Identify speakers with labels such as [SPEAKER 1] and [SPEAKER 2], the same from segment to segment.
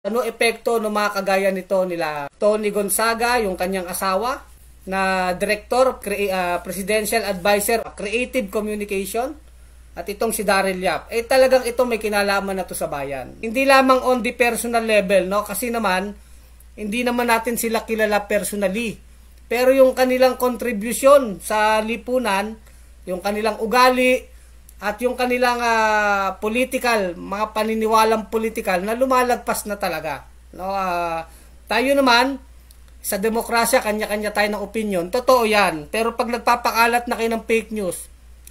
[SPEAKER 1] Ano epekto ng mga kagaya nito nila Tony Gonzaga, yung kanyang asawa, na Director, cre- uh, Presidential Advisor, Creative Communication, at itong si Daryl Yap. Eh talagang ito may kinalaman na to sa bayan. Hindi lamang on the personal level, no? Kasi naman, hindi naman natin sila kilala personally. Pero yung kanilang contribution sa lipunan, yung kanilang ugali, at yung kanilang uh, political, mga paniniwalang political na lumalagpas na talaga. No, uh, tayo naman, sa demokrasya, kanya-kanya tayo ng opinion. Totoo yan. Pero pag nagpapakalat na kayo ng fake news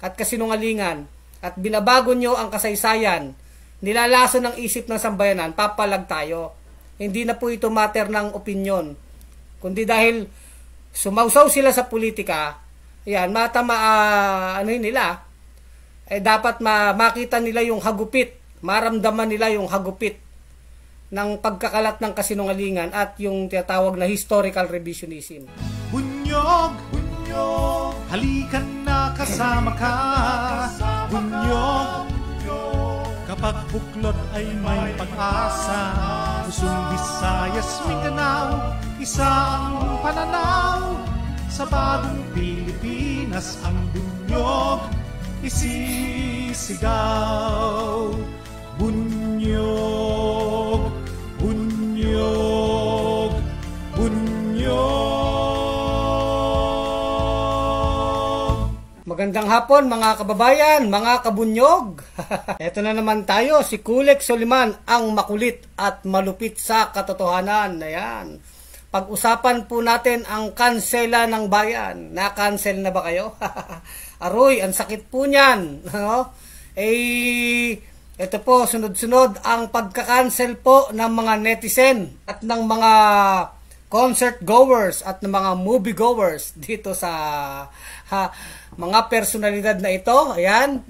[SPEAKER 1] at kasinungalingan at binabago nyo ang kasaysayan, nilalaso ng isip ng sambayanan, papalag tayo. Hindi na po ito matter ng opinion. Kundi dahil sumausaw sila sa politika, yan, matama, uh, ano yun nila, eh dapat ma makita nila yung hagupit, maramdaman nila yung hagupit ng pagkakalat ng kasinungalingan at yung tinatawag na historical revisionism.
[SPEAKER 2] Bunyog, bunyog, halikan na kasama ka. Bunyog, kapag buklod ay may pag-asa. Pusong Visayas, Mindanao, isa ang pananaw. Sa bagong Pilipinas ang bunyog, isisigaw Bunyog, bunyog,
[SPEAKER 1] bunyog Magandang hapon mga kababayan, mga kabunyog Ito na naman tayo, si Kulek Soliman ang makulit at malupit sa katotohanan Ayan pag-usapan po natin ang kansela ng bayan. Na-cancel na ba kayo? Aroy, ang sakit po niyan. No? Eh, ito po, sunod-sunod ang pagka-cancel po ng mga netizen at ng mga concert goers at ng mga movie goers dito sa ha, mga personalidad na ito. Ayan,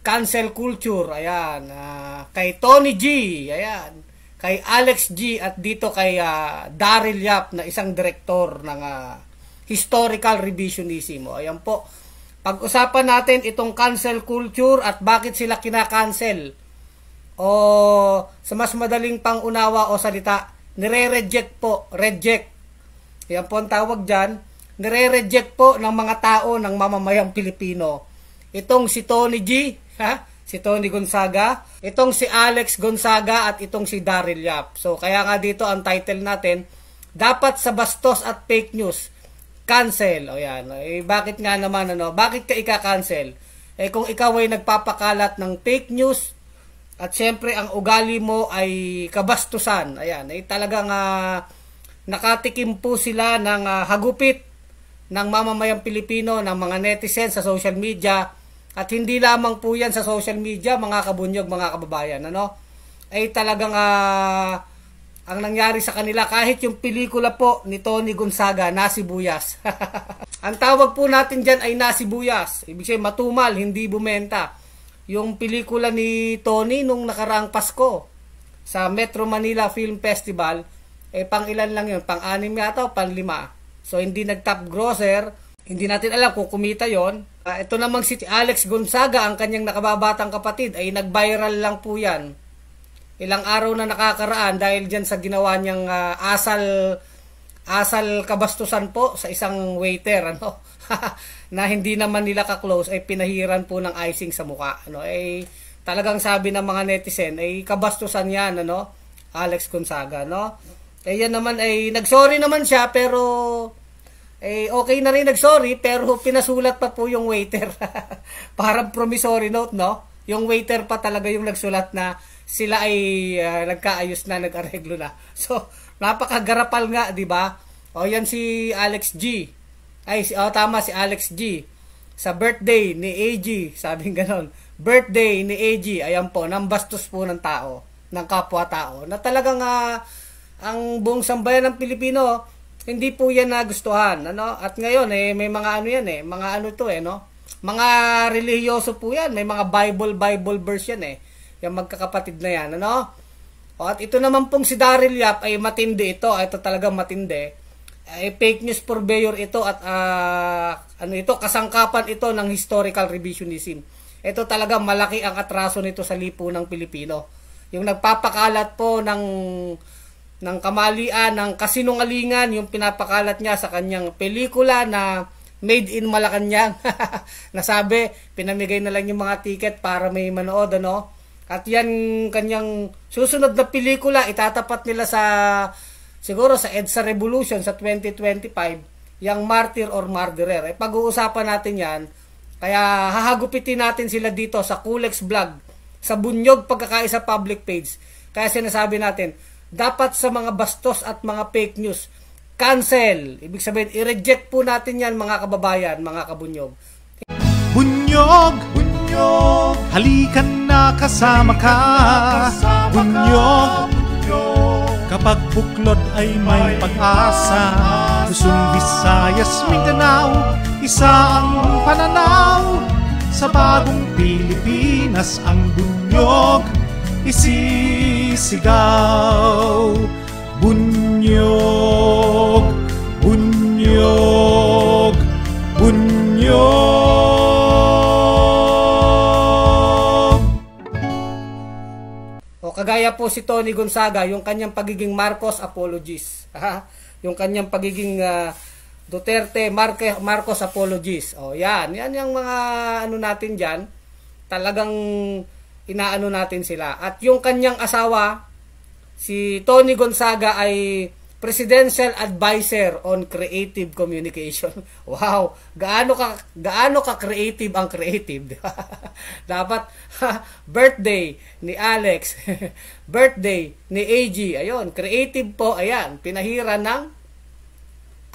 [SPEAKER 1] cancel culture. Ayan, uh, kay Tony G. Ayan, kay Alex G at dito kay uh, Daryl Yap na isang director ng uh, historical revisionism. Ayan po, pag-usapan natin itong cancel culture at bakit sila kinakancel. O sa mas madaling pangunawa o salita, nire-reject po, reject. Yan po ang tawag dyan. Nire-reject po ng mga tao ng mamamayang Pilipino. Itong si Tony G, ha? si Tony Gonzaga, itong si Alex Gonzaga at itong si Daryl Yap. So kaya nga dito ang title natin, dapat sa bastos at fake news, cancel. O yan. Eh, bakit nga naman ano? Bakit ka ika-cancel? Eh kung ikaw ay nagpapakalat ng fake news at siyempre ang ugali mo ay kabastusan. Ayan, eh talagang uh, nakatikim po sila ng uh, hagupit ng mamamayang Pilipino, ng mga netizens sa social media. At hindi lamang po yan sa social media, mga kabunyog, mga kababayan. Ano? Eh talagang uh, ang nangyari sa kanila kahit yung pelikula po ni Tony Gonzaga, Nasibuyas. ang tawag po natin dyan ay Nasibuyas. Ibig sabihin matumal, hindi bumenta. Yung pelikula ni Tony nung nakaraang Pasko sa Metro Manila Film Festival, eh pang ilan lang yun, pang anim yata o pang lima. So hindi nag-top grosser, hindi natin alam kung kumita yon. Uh, ito namang si Alex Gonzaga, ang kanyang nakababatang kapatid, ay nag-viral lang po yan ilang araw na nakakaraan dahil diyan sa ginawa niyang uh, asal asal kabastusan po sa isang waiter ano na hindi naman nila ka-close ay pinahiran po ng icing sa mukha ano ay talagang sabi ng mga netizen ay kabastusan 'yan ano Alex Gonzaga no kaya eh, naman ay nagsorry naman siya pero ay eh, okay na rin nagsorry pero pinasulat pa po yung waiter parang promissory note no yung waiter pa talaga yung nagsulat na sila ay uh, nagkaayos na, nag-areglo na. So, napakagarapal nga, 'di ba? O yan si Alex G. Ay, si, oh, tama si Alex G. Sa birthday ni AG, sabing ganon. Birthday ni AG, ayan po, nang bastos po ng tao, ng kapwa-tao, na talagang uh, ang buong sambayan ng Pilipino, hindi po yan nagustuhan. Ano? At ngayon, eh, may mga ano yan eh, mga ano to eh, no? Mga relihiyoso po yan, may mga Bible, Bible verse yan eh yung magkakapatid na yan, ano? O, at ito naman pong si Daryl Yap ay matindi ito. Ah, ito talaga matindi. Ay eh, fake news purveyor ito at uh, ano ito, kasangkapan ito ng historical revisionism. Ito talaga malaki ang atraso nito sa lipu ng Pilipino. Yung nagpapakalat po ng ng kamalian, ng kasinungalingan, yung pinapakalat niya sa kanyang pelikula na made in Malacanang. Nasabi, pinamigay na lang yung mga ticket para may manood, ano? At yan kanyang susunod na pelikula itatapat nila sa siguro sa EDSA Revolution sa 2025 yung Martyr or Murderer. Eh, pag-uusapan natin yan. Kaya hahagupitin natin sila dito sa Kulex Vlog sa Bunyog Pagkakaisa Public Page. Kaya sinasabi natin, dapat sa mga bastos at mga fake news, cancel. Ibig sabihin, i-reject po natin yan mga kababayan, mga kabunyog.
[SPEAKER 2] Bunyog! Bunyog! bunyog Halika na kasama ka Bunyog Kapag buklod ay may pag-asa Luzon, Visayas, Mindanao Isa ang pananaw Sa bagong Pilipinas Ang bunyog isisigaw Bunyog Bunyog
[SPEAKER 1] Kagaya po si Tony Gonzaga, yung kanyang pagiging Marcos, apologies. Yung kanyang pagiging uh, Duterte, Marque, Marcos, apologies. O, yan. Yan yung mga ano natin dyan. Talagang inaano natin sila. At yung kanyang asawa, si Tony Gonzaga ay Presidential Advisor on Creative Communication. Wow, gaano ka gaano ka creative ang creative, Dapat birthday ni Alex, birthday ni AG. Ayun, creative po, ayan, pinahiran ng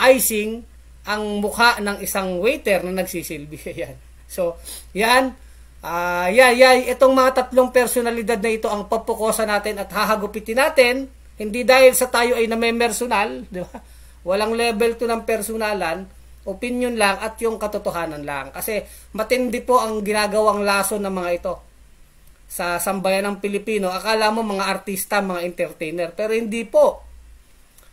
[SPEAKER 1] icing ang mukha ng isang waiter na nagsisilbi. Ayan. So, yan, uh, yeah, yeah, itong mga tatlong personalidad na ito ang papukosa natin at hahagupitin natin hindi dahil sa tayo ay namemersonal, di ba? Walang level to ng personalan, opinion lang at yung katotohanan lang. Kasi matindi po ang ginagawang laso ng mga ito sa sambayan ng Pilipino. Akala mo mga artista, mga entertainer, pero hindi po.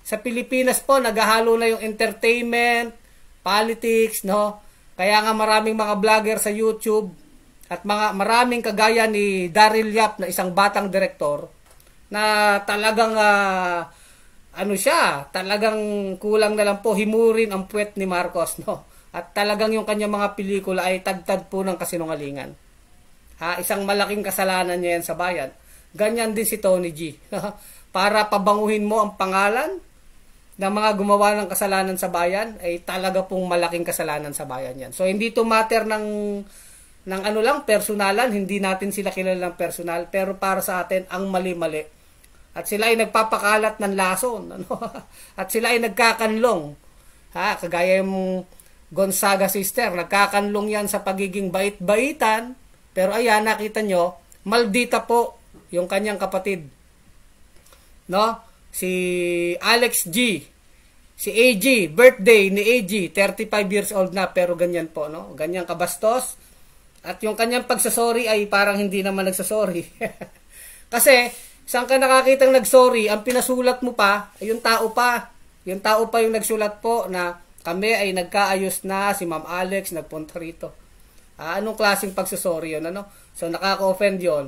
[SPEAKER 1] Sa Pilipinas po, naghahalo na yung entertainment, politics, no? Kaya nga maraming mga vlogger sa YouTube at mga maraming kagaya ni Daryl Yap na isang batang direktor na talagang uh, ano siya, talagang kulang na lang po himurin ang puwet ni Marcos, no? At talagang yung kanya mga pelikula ay tagtad po ng kasinungalingan. Ha, isang malaking kasalanan niya yan sa bayan. Ganyan din si Tony G. Para pabanguhin mo ang pangalan ng mga gumawa ng kasalanan sa bayan, ay talaga pong malaking kasalanan sa bayan yan. So, hindi to matter ng ng ano lang, personalan, hindi natin sila kilala ng personal, pero para sa atin, ang mali-mali at sila ay nagpapakalat ng lason. Ano? At sila ay nagkakanlong. Ha? Kagaya yung Gonzaga sister, nagkakanlong yan sa pagiging bait-baitan. Pero ayan, nakita nyo, maldita po yung kanyang kapatid. No? Si Alex G. Si AG, birthday ni AG, 35 years old na pero ganyan po, no? Ganyan kabastos. At yung kanyang pagsasorry ay parang hindi naman nagsasorry. Kasi Saan ka nakakitang nag-sorry? Ang pinasulat mo pa, ay yung tao pa. Yung tao pa yung nagsulat po na kami ay nagkaayos na, si Ma'am Alex nagpunta rito. Ah, anong klaseng pagsusorry yun? Ano? So nakaka-offend yun.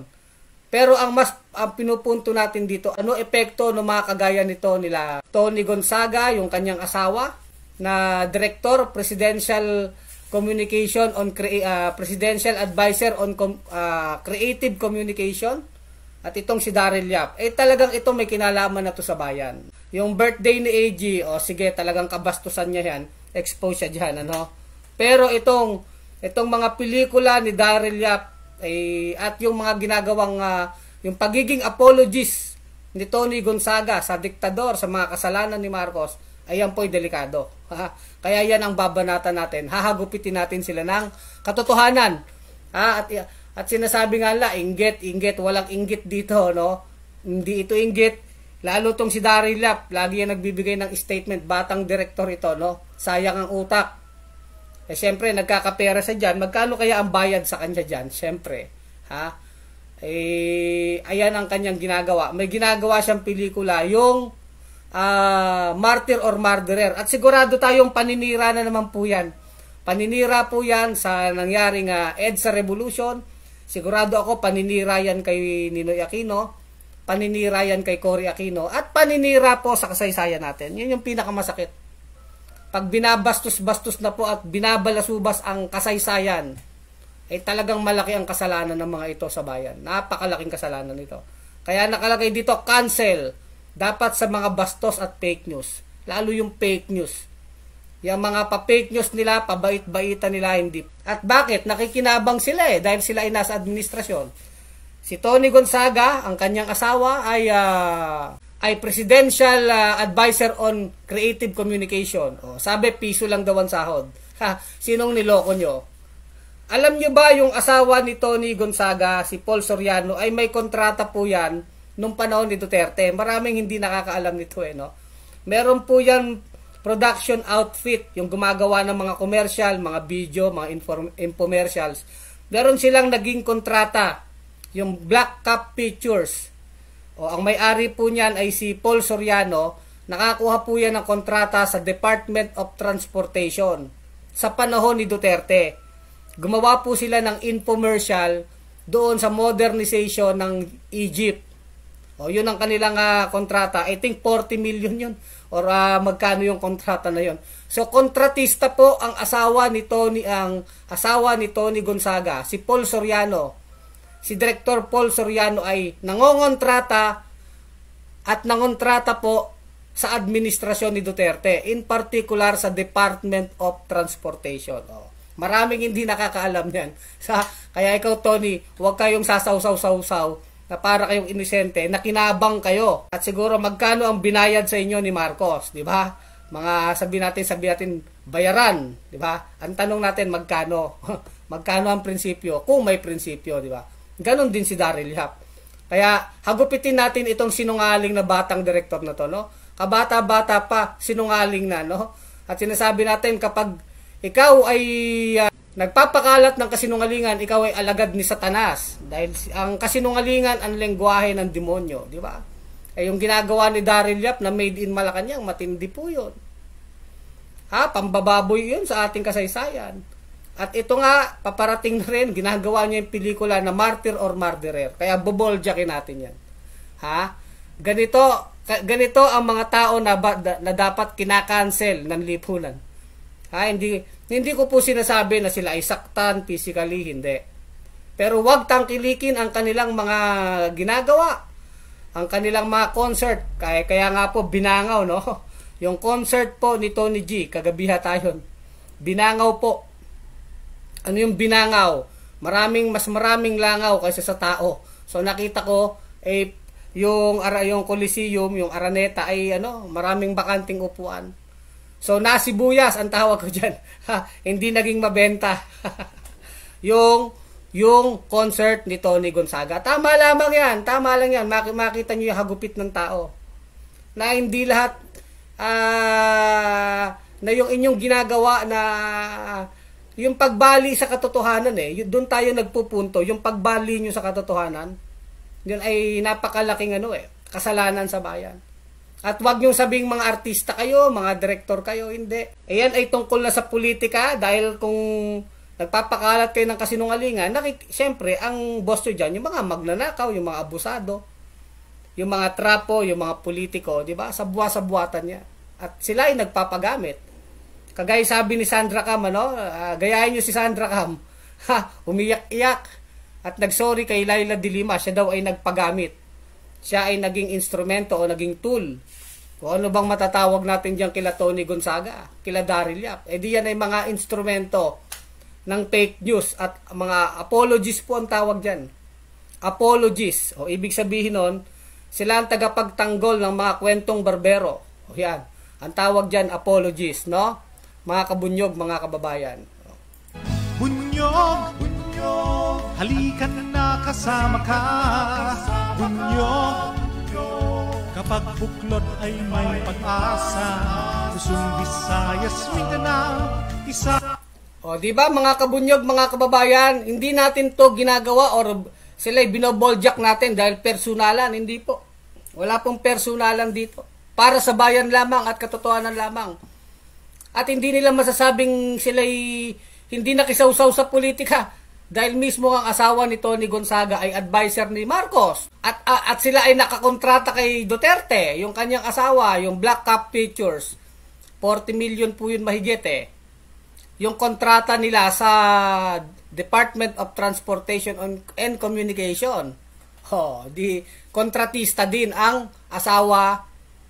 [SPEAKER 1] Pero ang mas ang pinupunto natin dito, ano epekto ng mga kagaya nito nila Tony Gonzaga, yung kanyang asawa, na Director Presidential Communication on uh, Presidential Advisor on uh, Creative Communication at itong si Daryl Yap, eh talagang ito may kinalaman na to sa bayan. Yung birthday ni AG, o oh, sige, talagang kabastusan niya yan, expose siya dyan, ano? Pero itong, itong mga pelikula ni Daryl Yap, eh, at yung mga ginagawang, uh, yung pagiging apologist ni Tony Gonzaga sa diktador, sa mga kasalanan ni Marcos, ayan po'y delikado. Kaya yan ang babanatan natin. Hahagupitin natin sila ng katotohanan. Ha? Ah, at, at sinasabi nga la, inggit, inggit, walang inggit dito, no? Hindi ito inggit. Lalo tong si Daryl Lap, lagi yan nagbibigay ng statement, batang direktor ito, no? Sayang ang utak. Eh, syempre, nagkakapera sa dyan. Magkano kaya ang bayad sa kanya dyan? Syempre, ha? Eh, ayan ang kanyang ginagawa. May ginagawa siyang pelikula, yung uh, martyr or murderer. At sigurado tayong paninira na naman po yan. Paninira po yan sa nangyaring uh, EDSA Revolution, Sigurado ako paninira yan kay Ninoy Aquino, paninira yan kay Cory Aquino, at paninira po sa kasaysayan natin. Yun yung pinakamasakit. Pag binabastos-bastos na po at binabalasubas ang kasaysayan, ay eh, talagang malaki ang kasalanan ng mga ito sa bayan. Napakalaking kasalanan nito. Kaya nakalagay dito, cancel. Dapat sa mga bastos at fake news. Lalo yung fake news yung mga pa-fake news nila, pabait baita nila, hindi. At bakit? Nakikinabang sila eh, dahil sila ay nasa administrasyon. Si Tony Gonzaga, ang kanyang asawa, ay, uh, ay presidential uh, ah, advisor on creative communication. O, sabi, piso lang daw ang sahod. Ha, sinong niloko nyo? Alam nyo ba yung asawa ni Tony Gonzaga, si Paul Soriano, ay may kontrata po yan nung panahon ni Duterte. Maraming hindi nakakaalam nito eh, no? Meron po yan production outfit, yung gumagawa ng mga commercial, mga video, mga infomercials. Meron silang naging kontrata, yung Black Cup Pictures. O, ang may-ari po niyan ay si Paul Soriano. Nakakuha po yan ng kontrata sa Department of Transportation sa panahon ni Duterte. Gumawa po sila ng infomercial doon sa modernization ng Egypt. O, yun ang kanilang uh, kontrata. I think 40 million yun or uh, magkano yung kontrata na yon. So kontratista po ang asawa ni Tony ang asawa ni Tony Gonzaga, si Paul Soriano. Si Director Paul Soriano ay nangongontrata at nangontrata po sa administrasyon ni Duterte, in particular sa Department of Transportation. Oh. Maraming hindi nakakaalam niyan. Sa, kaya ikaw, Tony, huwag kayong sasaw-saw-saw-saw na para kayong inosente na kinabang kayo. At siguro magkano ang binayad sa inyo ni Marcos, di ba? Mga sabi natin, sabi natin bayaran, di ba? Ang tanong natin magkano? magkano ang prinsipyo? Kung may prinsipyo, di ba? Ganon din si Daryl Yap. Kaya hagupitin natin itong sinungaling na batang direktor na to, no? Kabata-bata pa, sinungaling na, no? At sinasabi natin kapag ikaw ay uh, Nagpapakalat ng kasinungalingan, ikaw ay alagad ni Satanas. Dahil ang kasinungalingan ang lengguwahe ng demonyo, di ba? Eh, yung ginagawa ni Daryl Yap na made in Malacanang, matindi po 'yon. Ha? Pambababoy 'yon sa ating kasaysayan. At ito nga, paparating na rin, ginagawa niya yung pelikula na Martyr or Murderer. Kaya boboljakin natin yan. Ha? Ganito, ganito ang mga tao na, na dapat kinakancel ng lipunan. Ha, hindi, hindi ko po sinasabi na sila ay saktan physically, hindi. Pero wag tangkilikin ang kanilang mga ginagawa, ang kanilang mga concert. Kaya, kaya nga po binangaw, no? Yung concert po ni Tony G, kagabi ha binangaw po. Ano yung binangaw? Maraming, mas maraming langaw kaysa sa tao. So nakita ko, eh, yung, ara yung Coliseum, yung Araneta ay ano, maraming bakanting upuan. So, nasibuyas ang tawag ko dyan. hindi naging mabenta. yung, yung concert ni Tony Gonzaga. Tama lamang yan. Tama lang yan. Mak- makita nyo yung hagupit ng tao. Na hindi lahat, ah, uh, na yung inyong ginagawa na uh, yung pagbali sa katotohanan eh, doon tayo nagpupunto, yung pagbali nyo sa katotohanan, yun ay napakalaking ano eh, kasalanan sa bayan. At wag niyong sabing mga artista kayo, mga direktor kayo, hindi. Ayan ay tungkol na sa politika dahil kung nagpapakalat kayo ng kasinungalingan, nakik- syempre, ang boss nyo dyan, yung mga magnanakaw, yung mga abusado, yung mga trapo, yung mga politiko, di ba? Sa buwa-sa-buwatan niya. At sila ay nagpapagamit. Kagaya sabi ni Sandra Cam, ano? Uh, gayahin nyo si Sandra Cam. Ha, umiyak-iyak. At nagsorry kay Laila Dilima, siya daw ay nagpagamit. Siya ay naging instrumento o naging tool kung ano bang matatawag natin diyan kila Tony Gonzaga, kila Daryl Yap. Eh di yan ay mga instrumento ng fake news at mga apologies po ang tawag diyan. Apologies. O ibig sabihin noon, sila ang tagapagtanggol ng mga kwentong barbero. O yan. Ang tawag diyan apologies, no? Mga kabunyog, mga
[SPEAKER 2] kababayan. Bunyog, bunyog, halika na kasama ka. Bunyog, Kapag buklod ay may pag-asa Luzon, Visayas, Mindanao Isa
[SPEAKER 1] O di ba mga kabunyog, mga kababayan Hindi natin to ginagawa or sila'y binoboljak natin dahil personalan Hindi po Wala pong personalan dito Para sa bayan lamang at katotohanan lamang At hindi nila masasabing sila'y hindi nakisawsaw sa politika dahil mismo ang asawa ni Tony Gonzaga ay adviser ni Marcos at, uh, at sila ay nakakontrata kay Duterte, yung kanyang asawa, yung Black Cup Pictures. 40 million po yun mahigit eh. Yung kontrata nila sa Department of Transportation and Communication. Oh, di kontratista din ang asawa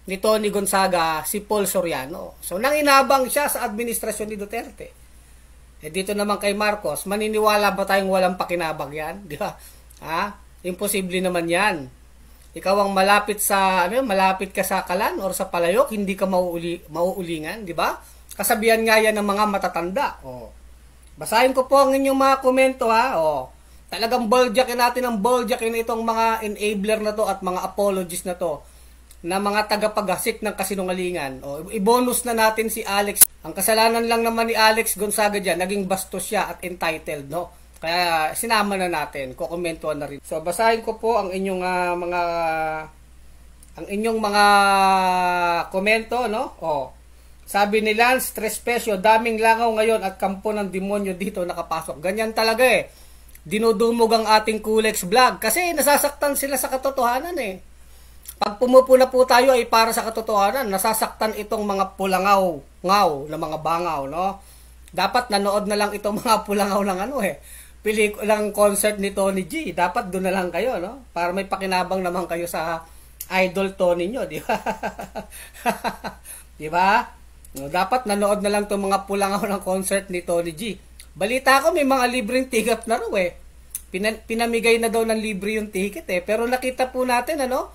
[SPEAKER 1] ni Tony Gonzaga, si Paul Soriano. So nang inabang siya sa administrasyon ni Duterte. Eh dito naman kay Marcos, maniniwala ba tayong walang pakinabang yan? Di ba? Ha? Imposible naman yan. Ikaw ang malapit sa, ano malapit ka sa kalan or sa palayok, hindi ka mauuli, mauulingan, di ba? Kasabihan nga yan ng mga matatanda. O. Oh. Basahin ko po ang inyong mga komento ha. O. Oh. Talagang baldyakin natin ang baldyakin itong mga enabler na to at mga apologists na to na mga tagapagasik ng kasinungalingan. O, ibonus na natin si Alex. Ang kasalanan lang naman ni Alex Gonzaga dyan, naging bastos siya at entitled, no? Kaya sinama na natin, kukomentuhan na rin. So, basahin ko po ang inyong uh, mga ang inyong mga komento, no? O, sabi ni Lance Trespesio, daming langaw ngayon at kampo ng demonyo dito nakapasok. Ganyan talaga eh. Dinudumog ang ating Kulex vlog kasi nasasaktan sila sa katotohanan eh. Pag pumupula po tayo ay para sa katotohanan, nasasaktan itong mga pulangaw, ngaw na mga bangaw, no? Dapat nanood na lang itong mga pulangaw ng ano eh. Pili lang concert ni Tony G. Dapat doon na lang kayo, no? Para may pakinabang naman kayo sa idol Tony nyo, di ba? di ba? No, dapat nanood na lang itong mga pulangaw ng concert ni Tony G. Balita ko may mga libreng ticket na raw eh. pinamigay na daw ng libre yung ticket eh. Pero nakita po natin ano,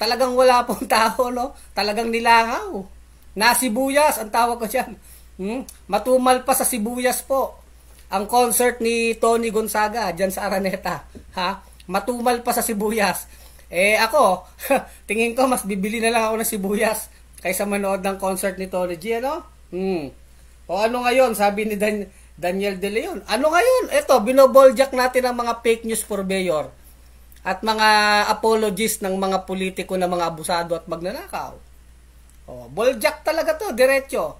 [SPEAKER 1] Talagang wala pong tao, no? Talagang nilangaw. Na sibuyas, ang tawag ko siya. Hmm? Matumal pa sa sibuyas po. Ang concert ni Tony Gonzaga diyan sa Araneta. Ha? Matumal pa sa sibuyas. Eh ako, tingin ko mas bibili na lang ako ng sibuyas kaysa manood ng concert ni Tony G, ano? Hmm. O ano ngayon, sabi ni Dan Daniel De Leon. Ano ngayon? Ito, binoboljak natin ang mga fake news purveyor at mga apologist ng mga politiko na mga abusado at magnanakaw. Oh, boljak talaga to, diretso.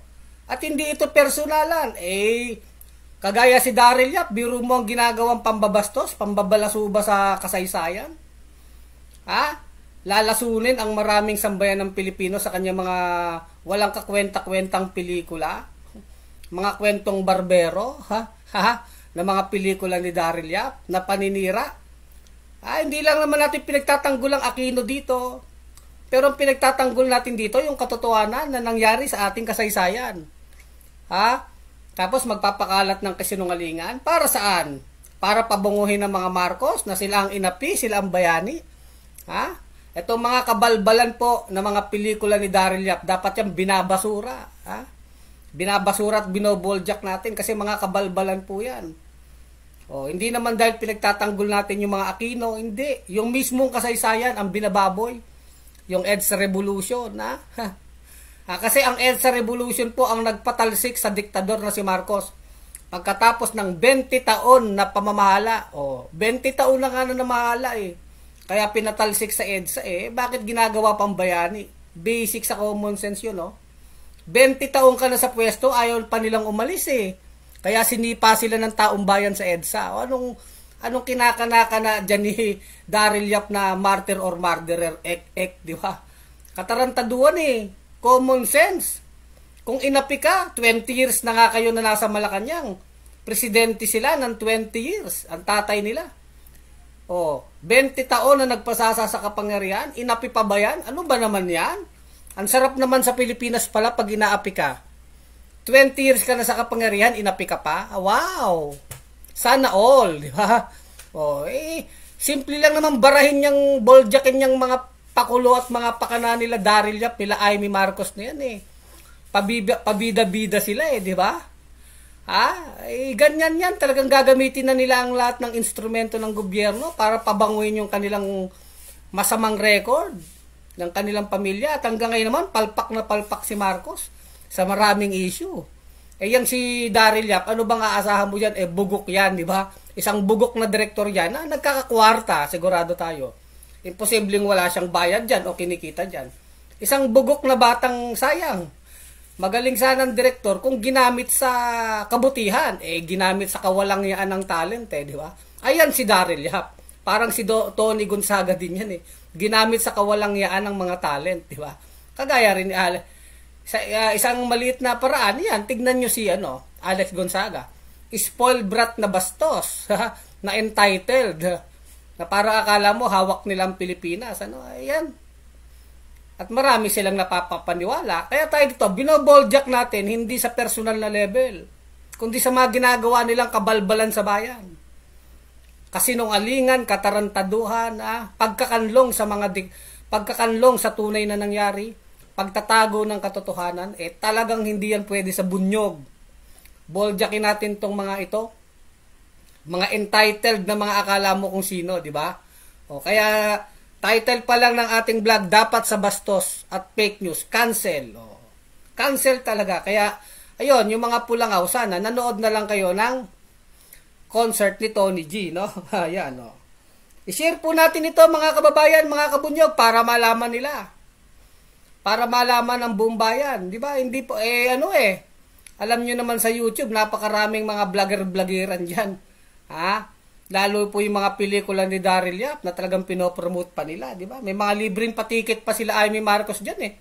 [SPEAKER 1] At hindi ito personalan. Eh, kagaya si Daryl Yap, biro mo ang ginagawang pambabastos, pambabalasuba sa kasaysayan. Ha? Lalasunin ang maraming sambayan ng Pilipino sa kanyang mga walang kakwenta-kwentang pelikula. Mga kwentong barbero, ha? ha? Na mga pelikula ni Daryl Yap, na paninira, Ah, hindi lang naman natin pinagtatanggol ang Aquino dito. Pero ang pinagtatanggol natin dito, yung katotohanan na nangyari sa ating kasaysayan. Ha? Tapos magpapakalat ng kasinungalingan. Para saan? Para pabanguhin ng mga Marcos na sila ang inapi, sila ang bayani. Ha? Ito mga kabalbalan po na mga pelikula ni Daryl Yap, dapat yan binabasura. Ha? Binabasura at binoboljak natin kasi mga kabalbalan po yan. Oh, hindi naman dahil pinagtatanggol natin yung mga Aquino, hindi. Yung mismong kasaysayan ang binababoy. Yung EDSA Revolution, na. ah, Kasi ang EDSA Revolution po ang nagpatalsik sa diktador na si Marcos. Pagkatapos ng 20 taon na pamamahala, oh, 20 taon na nga na namahala eh. Kaya pinatalsik sa EDSA eh. Bakit ginagawa pang bayani? Basic sa common sense yun, no? Oh. 20 taon ka na sa pwesto, ayaw pa nilang umalis eh. Kaya sinipa sila ng taong bayan sa EDSA. O anong, anong kinakanaka na dyan ni Daryl Yap na martyr or murderer? Ek, ek, di ba? Katarantaduan eh. Common sense. Kung inapi ka, 20 years na nga kayo na nasa Malacanang. Presidente sila ng 20 years. Ang tatay nila. O, 20 taon na nagpasasa sa kapangyarihan, inapi pa ba yan? Ano ba naman yan? Ang sarap naman sa Pilipinas pala pag inaapi ka 20 years ka na sa kapangyarihan, inapi ka pa? Ah, wow! Sana all, di ba? Oh, eh, simple lang naman barahin niyang boljakin niyang mga pakulo at mga pakana nila Daryl Yap, nila Amy Marcos na yan eh. Pabida, pabida-bida sila eh, di ba? Ha? Eh, ganyan yan. Talagang gagamitin na nila ang lahat ng instrumento ng gobyerno para pabanguin yung kanilang masamang record ng kanilang pamilya. At hanggang ngayon naman, palpak na palpak si Marcos sa maraming issue. Eh yang si Daryl Yap, ano bang aasahan mo diyan? Eh bugok yan, di ba? Isang bugok na direktor yan na nagkakakwarta, sigurado tayo. Imposibleng wala siyang bayad diyan o kinikita diyan. Isang bugok na batang sayang. Magaling sana ng direktor kung ginamit sa kabutihan. Eh, ginamit sa kawalang yan ng talent eh, di ba? Ayan si Daryl Yap. Parang si Do- Tony Gonzaga din yan eh. Ginamit sa kawalang yaan ng mga talent, di ba? Kagaya rin ni Ale sa uh, isang maliit na paraan, yan, tignan nyo si ano, Alex Gonzaga. Spoiled brat na bastos, na entitled, na para akala mo hawak nilang Pilipinas. Ano, ayan. At marami silang napapapaniwala. Kaya tayo dito, binoboldjack natin, hindi sa personal na level, kundi sa mga ginagawa nilang kabalbalan sa bayan. Kasinungalingan, katarantaduhan, ah, pagkakanlong sa mga pagkakanlong sa tunay na nangyari pagtatago ng katotohanan, eh talagang hindi yan pwede sa bunyog. Boljakin natin tong mga ito, mga entitled na mga akala mo kung sino, di ba? O kaya title pa lang ng ating vlog dapat sa bastos at fake news, cancel. O, cancel talaga. Kaya ayun, yung mga pulangaw sana nanood na lang kayo ng concert ni Tony G, no? Ayan, no. I-share po natin ito mga kababayan, mga kabunyog para malaman nila para malaman ang buong bayan, 'di ba? Hindi po eh ano eh. Alam niyo naman sa YouTube, napakaraming mga vlogger-vlogeran diyan. Ha? Lalo po yung mga pelikula ni Daryl Yap na talagang pinopromote pa nila, 'di ba? May mga libreng patiket pa sila Amy Marcos diyan eh.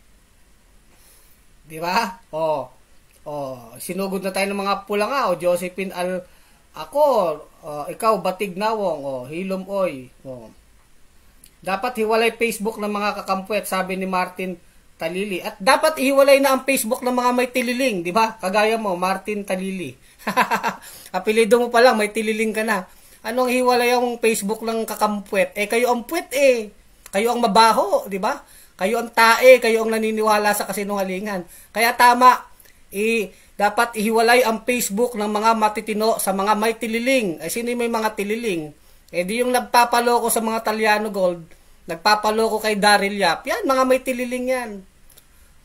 [SPEAKER 1] 'Di ba? Oh. Oh, sinugod na tayo ng mga pula nga, oh, Josephine Al ako, oh, ikaw Batig Nawong, oh, Hilom Oy. Oh. Dapat hiwalay Facebook ng mga kakampwet, sabi ni Martin Talili. At dapat ihiwalay na ang Facebook ng mga may tililing, di ba? Kagaya mo, Martin Talili. Apelido mo pa lang, may tililing ka na. Anong hiwalay ang Facebook ng kakampwet? Eh, kayo ang puwet eh. Kayo ang mabaho, di ba? Kayo ang tae, kayo ang naniniwala sa kasinungalingan. Kaya tama, i dapat ihiwalay ang Facebook ng mga matitino sa mga may tililing. Eh, sino may mga tililing? Eh, di yung nagpapaloko sa mga Talyano Gold, Nagpapaloko kay Daryl Yap. Yan, mga may tililing yan.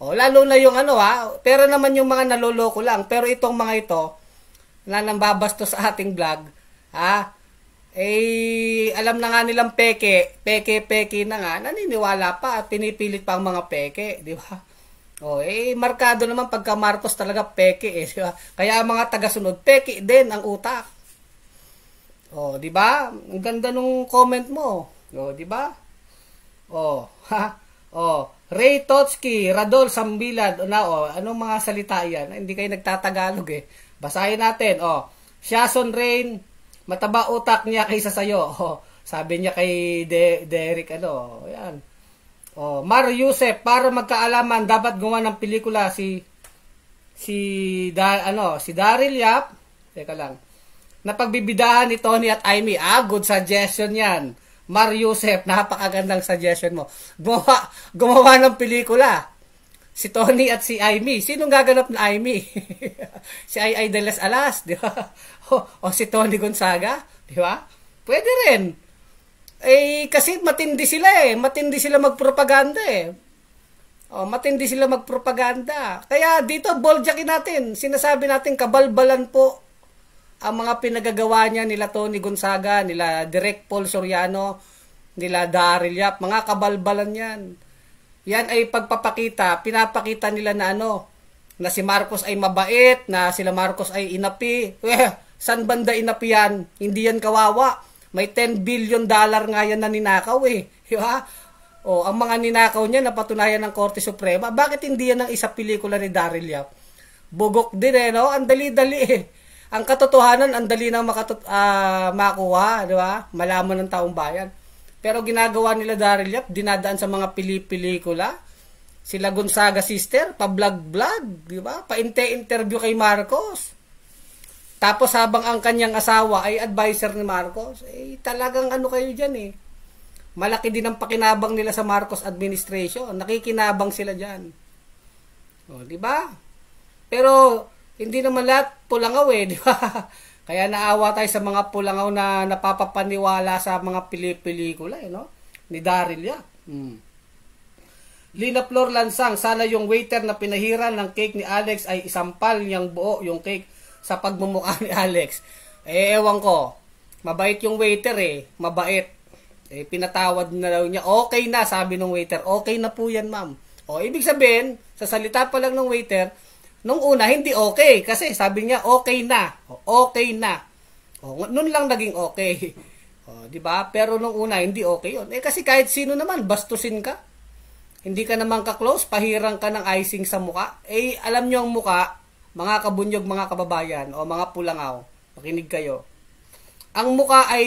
[SPEAKER 1] O, oh, lalo na yung ano ha. Pero naman yung mga naloloko lang. Pero itong mga ito, na nambabasto sa ating vlog, ha? Eh, alam na nga nilang peke, peke-peke na nga, naniniwala pa at pinipilit pa ang mga peke, di ba? O, oh, eh, markado naman pagka Marcos talaga peke, eh, di ba? Kaya ang mga tagasunod, peke din ang utak. O, oh, di ba? Ang ganda nung comment mo. O, di ba? Oh, ha? Oh, Ray Totsky, Radol Sambilan, una, oh, anong mga salita yan? Hindi kayo nagtatagalog eh. Basahin natin, oh. Shason Rain, mataba utak niya kaysa sa iyo. Oh, sabi niya kay De Derek, ano, oh, yan. Oh, Mar Yusef, para magkaalaman, dapat gumawa ng pelikula si si da, ano, si Daryl Yap. Teka lang. Napagbibidahan ni Tony at Amy. Ah, good suggestion 'yan. Mar Yusef, napakagandang suggestion mo. Gumawa, gumawa ng pelikula. Si Tony at si Amy. Sinong gaganap na Amy? si Ay Ay Delas Alas, di ba? O, o si Tony Gonzaga, di ba? Pwede rin. Eh, kasi matindi sila eh. Matindi sila magpropaganda eh. O, matindi sila magpropaganda. Kaya dito, balljackin natin. Sinasabi natin, kabalbalan po ang mga pinagagawa niya nila Tony Gonzaga, nila Direk Paul Soriano, nila Daryl Yap, mga kabalbalan yan. Yan ay pagpapakita, pinapakita nila na ano, na si Marcos ay mabait, na sila Marcos ay inapi. Eh, san banda inapi yan? Hindi yan kawawa. May 10 billion dollar nga yan na ninakaw eh. Di ba? O, ang mga ninakaw niya napatunayan ng Korte Suprema. Bakit hindi yan ang isa pelikula ni Daryl Yap? Bugok din eh, no? Ang dali-dali eh ang katotohanan ang dali nang makatot, uh, makuha, di ba? Malaman ng taong bayan. Pero ginagawa nila Daryl Yap, dinadaan sa mga pelikula Sila Gonzaga sister, pa-vlog-vlog, di ba? Pa-interview kay Marcos. Tapos habang ang kanyang asawa ay adviser ni Marcos, eh talagang ano kayo diyan eh. Malaki din ang pakinabang nila sa Marcos administration. Nakikinabang sila diyan. O, di ba? Pero hindi naman lahat pulangaw eh, di ba? Kaya naawa tayo sa mga pulangaw na napapapaniwala sa mga pelikula eh, no? Ni Daryl ya. Hmm. Lina Flor Lansang, sana yung waiter na pinahiran ng cake ni Alex ay isampal niyang buo yung cake sa pagmumukha ni Alex. Eh, ewan ko. Mabait yung waiter eh. Mabait. Eh, pinatawad na daw niya. Okay na, sabi ng waiter. Okay na po yan, ma'am. O, ibig sabihin, sa salita pa lang ng waiter, Nung una, hindi okay. Kasi sabi niya, okay na. Okay na. O, oh, nun lang naging okay. O, oh, di ba? Pero nung una, hindi okay yun. Eh kasi kahit sino naman, bastusin ka. Hindi ka naman ka-close, pahirang ka ng icing sa muka. Eh, alam niyo ang muka, mga kabunyog, mga kababayan, o mga pulangaw, makinig kayo. Ang muka ay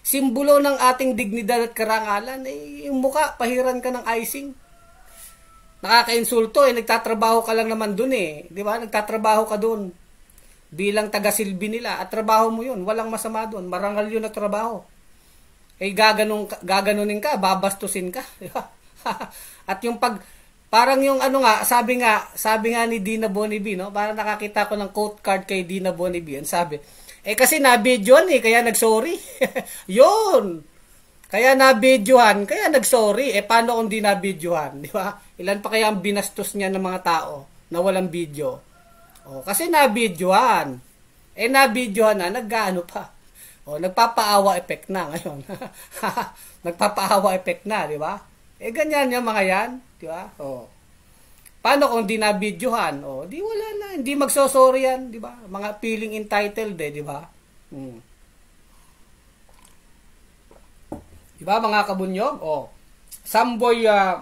[SPEAKER 1] simbolo ng ating dignidad at karangalan. Eh, yung muka, pahiran ka ng icing nakakainsulto eh, nagtatrabaho ka lang naman dun eh. Di ba? Nagtatrabaho ka dun bilang taga-silbi nila at trabaho mo yun. Walang masama dun. Marangal yun na trabaho. Eh gaganong, gaganonin ka, babastusin ka. Di ba? at yung pag, parang yung ano nga, sabi nga, sabi nga ni Dina Bonibi, no? Parang nakakita ko ng quote card kay Dina Bonibi. yun, sabi, eh kasi na-videoan eh, kaya nag-sorry. yun! Kaya na-videohan, kaya nag-sorry. Eh paano kung di na-videohan, di ba? Ilan pa kaya ang binastos niya ng mga tao na walang video? O, kasi na-videohan. Eh, na-videohan na, naggaano pa. O, nagpapaawa effect na ngayon. nagpapaawa effect na, di ba? Eh, ganyan yung mga yan, di ba? O. Paano kung di na-videohan? O, di wala na, hindi magsosorry yan, di ba? Mga feeling entitled eh, di ba? Hmm. Di ba mga kabunyog? O, Samboy uh, ah,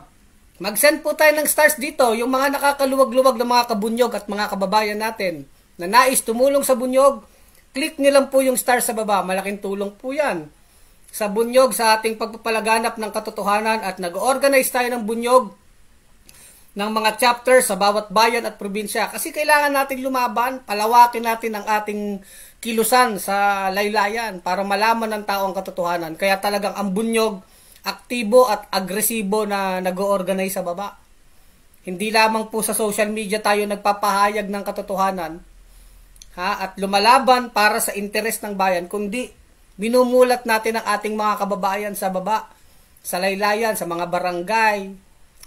[SPEAKER 1] Mag-send po tayo ng stars dito, yung mga nakakaluwag-luwag ng mga kabunyog at mga kababayan natin na nais tumulong sa bunyog, click nyo lang po yung stars sa baba. Malaking tulong po yan. Sa bunyog, sa ating pagpapalaganap ng katotohanan at nag-organize tayo ng bunyog ng mga chapter sa bawat bayan at probinsya. Kasi kailangan natin lumaban, palawakin natin ang ating kilusan sa laylayan para malaman ng tao ang katotohanan. Kaya talagang ang bunyog, aktibo at agresibo na nag-organize sa baba. Hindi lamang po sa social media tayo nagpapahayag ng katotohanan ha, at lumalaban para sa interes ng bayan, kundi minumulat natin ang ating mga kababayan sa baba, sa laylayan, sa mga barangay,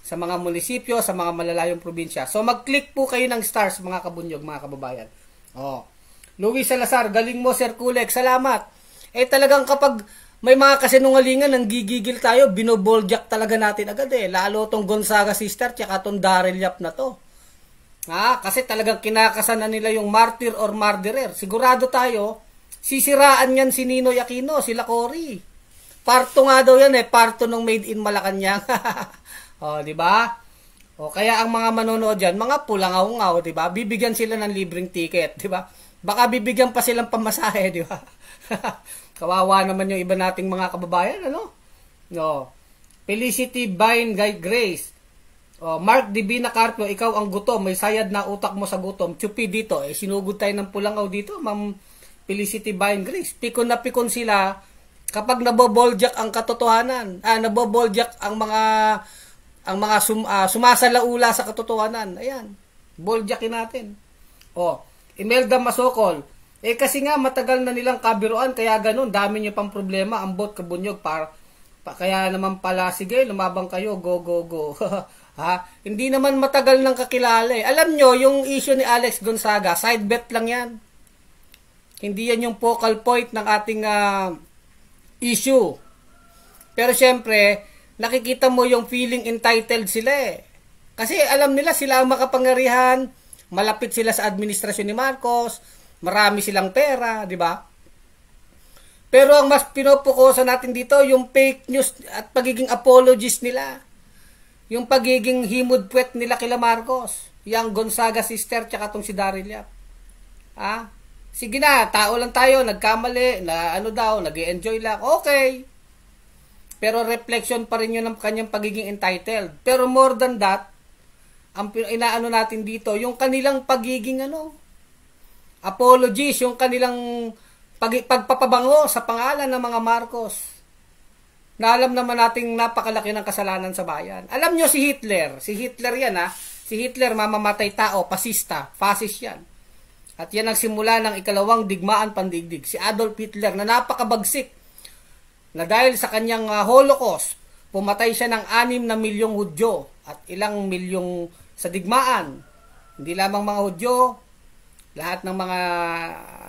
[SPEAKER 1] sa mga munisipyo, sa mga malalayong probinsya. So mag-click po kayo ng stars mga kabunyog, mga kababayan. Oh. Luis Salazar, galing mo Sir Kulek, salamat. Eh talagang kapag may mga kasi nang gigigil tayo, binoboljak talaga natin agad eh. Lalo tong Gonzaga sister, tsaka tong Daryl Yap na to. Ha? Kasi talagang kinakasanan nila yung martyr or murderer. Sigurado tayo, sisiraan yan si Nino Aquino, si Lacori. Parto nga daw yan eh, parto ng Made in Malacanang. o, oh, di ba? O, oh, kaya ang mga manonood dyan, mga pulangaw-ngaw, di ba? Bibigyan sila ng libreng ticket, di ba? Baka bibigyan pa silang pamasahe, di ba? Kawawa naman yung iba nating mga kababayan, ano? No. Felicity Bine Guy Grace. Oh, Mark Divina Carpio, ikaw ang gutom. May sayad na utak mo sa gutom. Chupi dito. Eh, sinugod tayo ng pulangaw dito, Ma'am Felicity Bine Grace. Pikon na pikon sila kapag naboboljak ang katotohanan. Ah, naboboljak ang mga ang mga sum, uh, sumasalaula sa katotohanan. Ayan. Boljakin natin. Oh, Imelda Masokol, eh kasi nga matagal na nilang kabiruan kaya ganun dami niyo pang problema ambot kabunyog para pa, kaya naman pala sige lumabang kayo go go go. ha? Hindi naman matagal nang kakilala eh. Alam nyo, yung issue ni Alex Gonzaga, side bet lang yan. Hindi yan yung focal point ng ating uh, issue. Pero syempre, nakikita mo yung feeling entitled sila eh. Kasi alam nila sila ang makapangyarihan, malapit sila sa administrasyon ni Marcos, Marami silang pera, di ba? Pero ang mas pinopokusan natin dito, yung fake news at pagiging apologist nila. Yung pagiging himod-puwet nila kila Marcos. Yang Gonzaga sister, tsaka tong si Daryl Yap. Ha? Sige na, tao lang tayo, nagkamali, na ano daw, nag enjoy lang. Okay. Pero reflection pa rin yun ng kanyang pagiging entitled. Pero more than that, ang inaano natin dito, yung kanilang pagiging ano, apologies, yung kanilang pag, pagpapabango sa pangalan ng mga Marcos. Na alam naman nating napakalaki ng kasalanan sa bayan. Alam nyo si Hitler, si Hitler yan ha, si Hitler mamamatay tao, pasista, fascist yan. At yan ang simula ng ikalawang digmaan pandigdig, si Adolf Hitler na napakabagsik na dahil sa kanyang uh, Holocaust, pumatay siya ng 6 na milyong Hudyo at ilang milyong sa digmaan. Hindi lamang mga Hudyo, lahat ng mga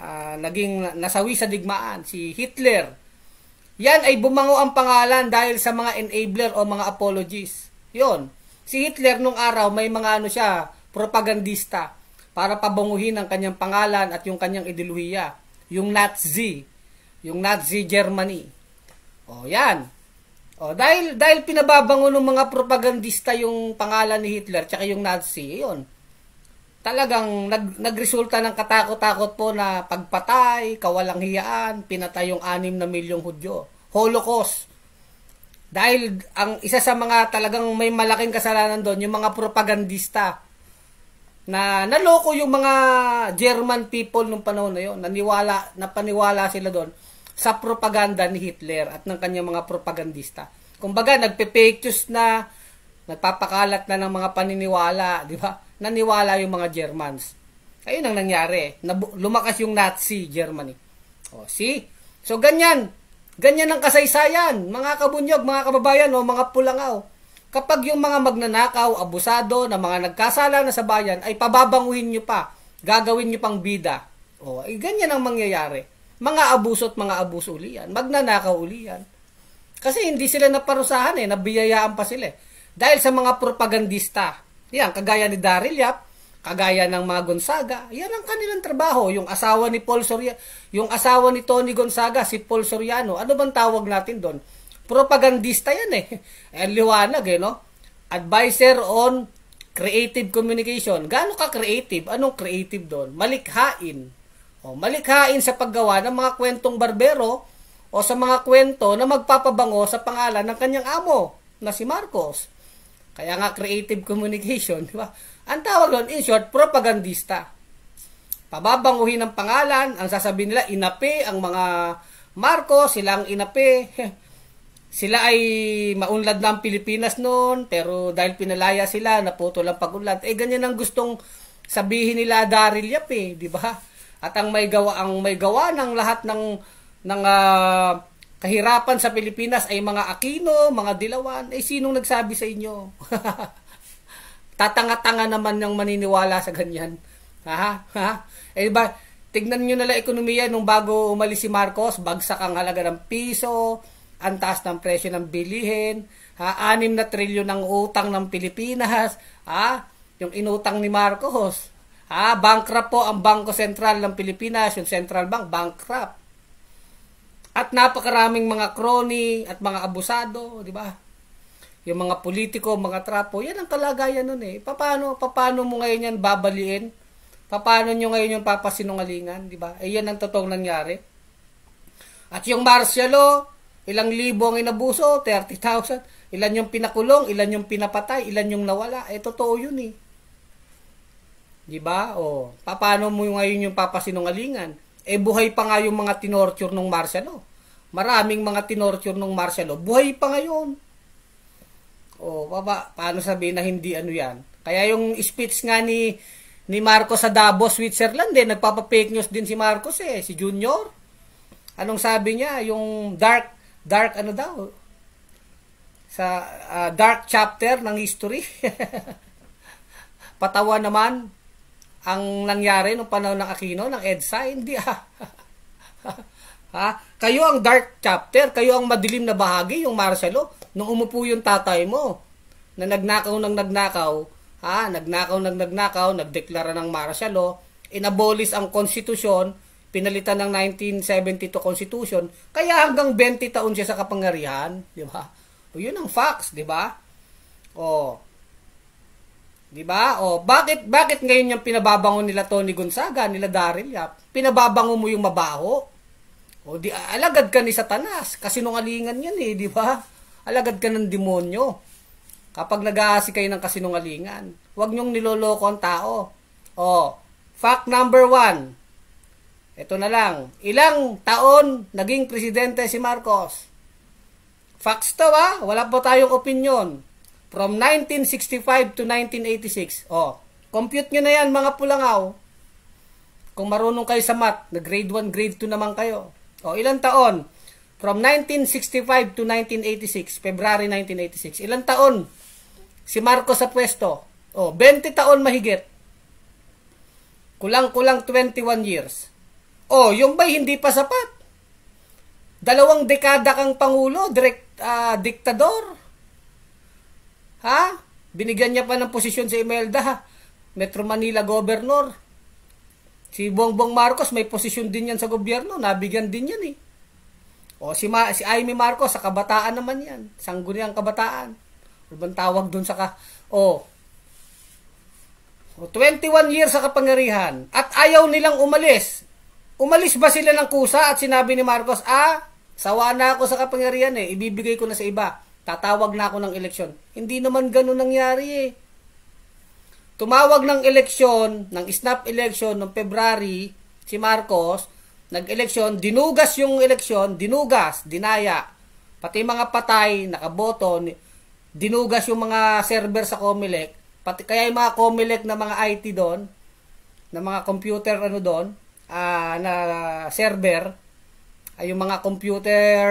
[SPEAKER 1] uh, naging nasawi sa digmaan, si Hitler. Yan ay bumango ang pangalan dahil sa mga enabler o mga apologies. Yon. Si Hitler nung araw may mga ano siya, propagandista para pabanguhin ang kanyang pangalan at yung kanyang ideolohiya. Yung Nazi, yung Nazi Germany. O yan. O dahil dahil pinababango ng mga propagandista yung pangalan ni Hitler tsaka yung Nazi, yon talagang nag, nagresulta ng katakot-takot po na pagpatay, kawalang hiyaan, pinatay yung 6 na milyong Hudyo. Holocaust. Dahil ang isa sa mga talagang may malaking kasalanan doon, yung mga propagandista na naloko yung mga German people nung panahon na yon naniwala napaniwala sila doon sa propaganda ni Hitler at ng kanyang mga propagandista kumbaga nagpe-fake na nagpapakalat na ng mga paniniwala di ba naniwala yung mga Germans. Ayun ang nangyari. lumakas yung Nazi Germany. O, oh, see? So, ganyan. Ganyan ang kasaysayan, mga kabunyog, mga kababayan, o mga pulangaw. Kapag yung mga magnanakaw, abusado, na mga nagkasala na sa bayan, ay pababanguhin nyo pa. Gagawin nyo pang bida. O, oh, ay eh, ganyan ang mangyayari. Mga abuso at mga abuso uli yan. Magnanakaw uli yan. Kasi hindi sila naparusahan eh, nabiyayaan pa sila eh. Dahil sa mga propagandista, yan, kagaya ni Daryl Yap, kagaya ng mga Gonzaga, yan ang kanilang trabaho. Yung asawa ni Paul Soriano, yung asawa ni Tony Gonzaga, si Paul Soriano, ano bang tawag natin doon? Propagandista yan eh. eh liwanag eh, no? Advisor on creative communication. Gaano ka creative? Anong creative doon? Malikhain. O, malikhain sa paggawa ng mga kwentong barbero o sa mga kwento na magpapabango sa pangalan ng kanyang amo na si Marcos. Kaya nga creative communication, di ba? Ang tawag doon, in short, propagandista. Pababanguhin ang pangalan, ang sasabihin nila, inape ang mga Marcos, silang inape. sila ay maunlad na ang Pilipinas noon, pero dahil pinalaya sila, naputol ang pag-unlad. Eh, ganyan ang gustong sabihin nila Daryl Yap eh, di ba? At ang may gawa ang may gawa ng lahat ng ng uh, kahirapan sa Pilipinas ay mga Aquino, mga Dilawan, ay eh, sinong nagsabi sa inyo? Tatanga-tanga naman ng maniniwala sa ganyan. Ha? Ha? Eh ba, diba, tignan nyo nalang ekonomiya nung bago umalis si Marcos, bagsak ang halaga ng piso, ang taas ng presyo ng bilihin, ha? 6 na trilyon ng utang ng Pilipinas, ha? Yung inutang ni Marcos. Ha? Bankrupt po ang Bangko Sentral ng Pilipinas, yung Central Bank, bankrupt. At napakaraming mga crony at mga abusado, di ba? Yung mga politiko, mga trapo, yan ang kalagayan nun eh. Paano, paano mo ngayon yan babaliin? Paano nyo ngayon yung papasinungalingan, di ba? Eh yan ang totoong nangyari. At yung Marcialo, ilang libo ang inabuso, 30,000. Ilan yung pinakulong, ilan yung pinapatay, ilan yung nawala. Eh totoo yun eh. Di ba? O, paano mo ngayon yung papasinungalingan? eh buhay pa nga yung mga tinorture ng Marcelo. Maraming mga tinorture ng Marcelo, buhay pa ngayon. O, baba, paano sabihin na hindi ano yan? Kaya yung speech nga ni ni Marcos sa Davos, Switzerland, eh, nagpapa-fake news din si Marcos eh, si Junior. Anong sabi niya? Yung dark, dark ano daw? Sa uh, dark chapter ng history. Patawa naman ang nangyari nung panahon ng Aquino, ng EDSA, hindi ah. ha? Kayo ang dark chapter, kayo ang madilim na bahagi, yung Marcelo, nung umupo yung tatay mo, na nagnakaw ng nagnakaw, ha? nagnakaw ng nagnakaw, nagdeklara ng Marcelo, inabolis ang konstitusyon, pinalitan ng 1972 constitution, kaya hanggang 20 taon siya sa kapangyarihan, di ba? O yun ang facts, di ba? O, 'Di ba? O bakit bakit ngayon yung pinababango nila Tony Gonzaga, nila Daryl Yap? Pinababango mo yung mabaho? O di alagad ka ni Satanas kasi nungalingan 'yan eh, 'di ba? Alagad ka ng demonyo. Kapag nag-aasi kayo ng kasinungalingan, huwag niyong niloloko ang tao. O, fact number one. Ito na lang. Ilang taon naging presidente si Marcos? Facts to ha? Ah. Wala po tayong opinion. From 1965 to 1986. Oh, compute nyo na yan mga pulangaw. Kung marunong kayo sa math, na grade 1, grade 2 naman kayo. Oh, ilang taon? From 1965 to 1986, February 1986. Ilang taon si Marcos sa pwesto? Oh, 20 taon mahigit. Kulang-kulang 21 years. Oh, yung ba'y hindi pa sapat? Dalawang dekada kang pangulo, direct, uh, ah, diktador. Ha? Binigyan niya pa ng posisyon si Imelda, ha? Metro Manila Governor. Si Bongbong Marcos, may posisyon din yan sa gobyerno. Nabigyan din yan, eh. O si, Ma si Amy Marcos, sa kabataan naman yan. Sangguniang kabataan. Ano bang tawag dun sa ka... O, o 21 years sa kapangyarihan at ayaw nilang umalis. Umalis ba sila ng kusa at sinabi ni Marcos, ah, sawa na ako sa kapangyarihan eh, ibibigay ko na sa iba tatawag na ako ng eleksyon. Hindi naman ganun nangyari eh. Tumawag ng eleksyon, ng snap election ng February, si Marcos, nag-eleksyon, dinugas yung eleksyon, dinugas, dinaya. Pati mga patay, nakaboto, dinugas yung mga server sa Comelec. Pati, kaya yung mga Comelec na mga IT doon, na mga computer ano doon, uh, na server, ay yung mga computer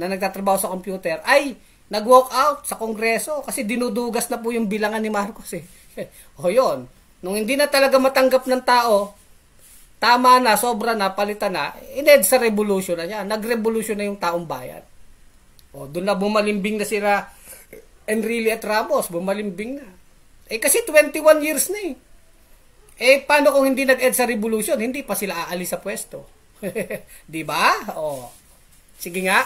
[SPEAKER 1] na nagtatrabaho sa computer, ay nag-walk out sa Kongreso kasi dinudugas na po yung bilangan ni Marcos eh. o yun, nung hindi na talaga matanggap ng tao, tama na, sobra na, palitan na, ined sa revolution na niya. Nag-revolution na yung taong bayan. O, doon na bumalimbing na sila Enrile at Ramos, bumalimbing na. Eh kasi 21 years na eh. Eh paano kung hindi nag-ed sa revolution, hindi pa sila aalis sa pwesto. 'Di ba? O, Sige nga.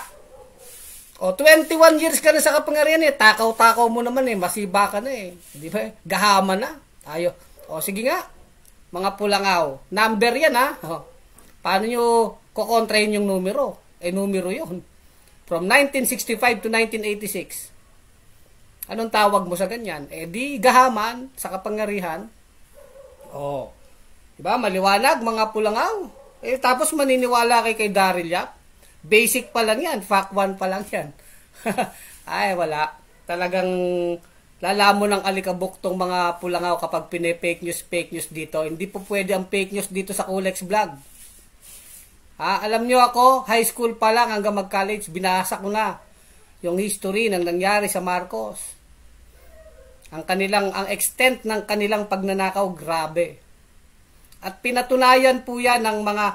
[SPEAKER 1] O, 21 years ka na sa kapangyarihan eh. Takaw-takaw mo naman eh. Masiba ka na eh. Di ba? Gahama na. Tayo. O, oh, sige nga. Mga pulangaw. Number yan ha. O. Oh. Paano nyo kukontrain yung numero? Eh, numero yon From 1965 to 1986. Anong tawag mo sa ganyan? Eh, di gahaman sa kapangyarihan. O. Di ba? Maliwanag, mga pulangaw. Eh, tapos maniniwala kay kay Daryl Yap. Basic pa lang yan. Fact 1 pa lang yan. Ay, wala. Talagang lalamon ng alikabok tong mga pulangaw kapag pine-fake news, fake news dito. Hindi po pwede ang fake news dito sa Kulex Vlog. Ha, alam nyo ako, high school pa lang hanggang mag-college, binasa ko na yung history ng nangyari sa Marcos. Ang kanilang, ang extent ng kanilang pagnanakaw, grabe. At pinatunayan po yan ng mga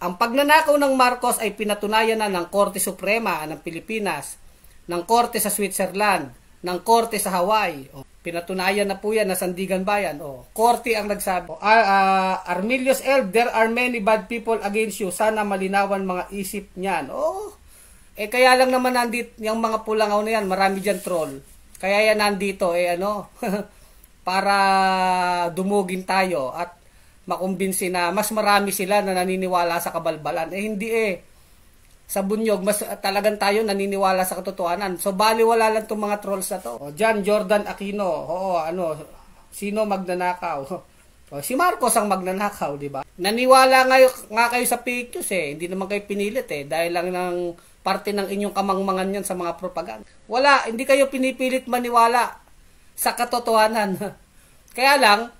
[SPEAKER 1] ang pagnanakaw ng Marcos ay pinatunayan na ng Korte Suprema ng Pilipinas, ng Korte sa Switzerland, ng Korte sa Hawaii. O, pinatunayan na po yan na Sandigan Bayan. O, Korte ang nagsabi. O, Ar uh, ah, Armilius Elb, there are many bad people against you. Sana malinawan mga isip niyan. O, eh kaya lang naman nandit yung mga pulangaw na yan, marami dyan troll. Kaya yan nandito, eh ano, para dumugin tayo at makumbinsi na mas marami sila na naniniwala sa kabalbalan. Eh hindi eh. Sa bunyog, mas talagang tayo naniniwala sa katotohanan. So baliwala lang itong mga trolls na to. O, John Jordan Aquino, oo ano, sino magnanakaw? O, si Marcos ang magnanakaw, di ba? Naniwala nga, nga kayo sa fake news eh. Hindi naman kayo pinilit eh. Dahil lang ng parte ng inyong kamangmangan yan sa mga propaganda. Wala, hindi kayo pinipilit maniwala sa katotohanan. Kaya lang,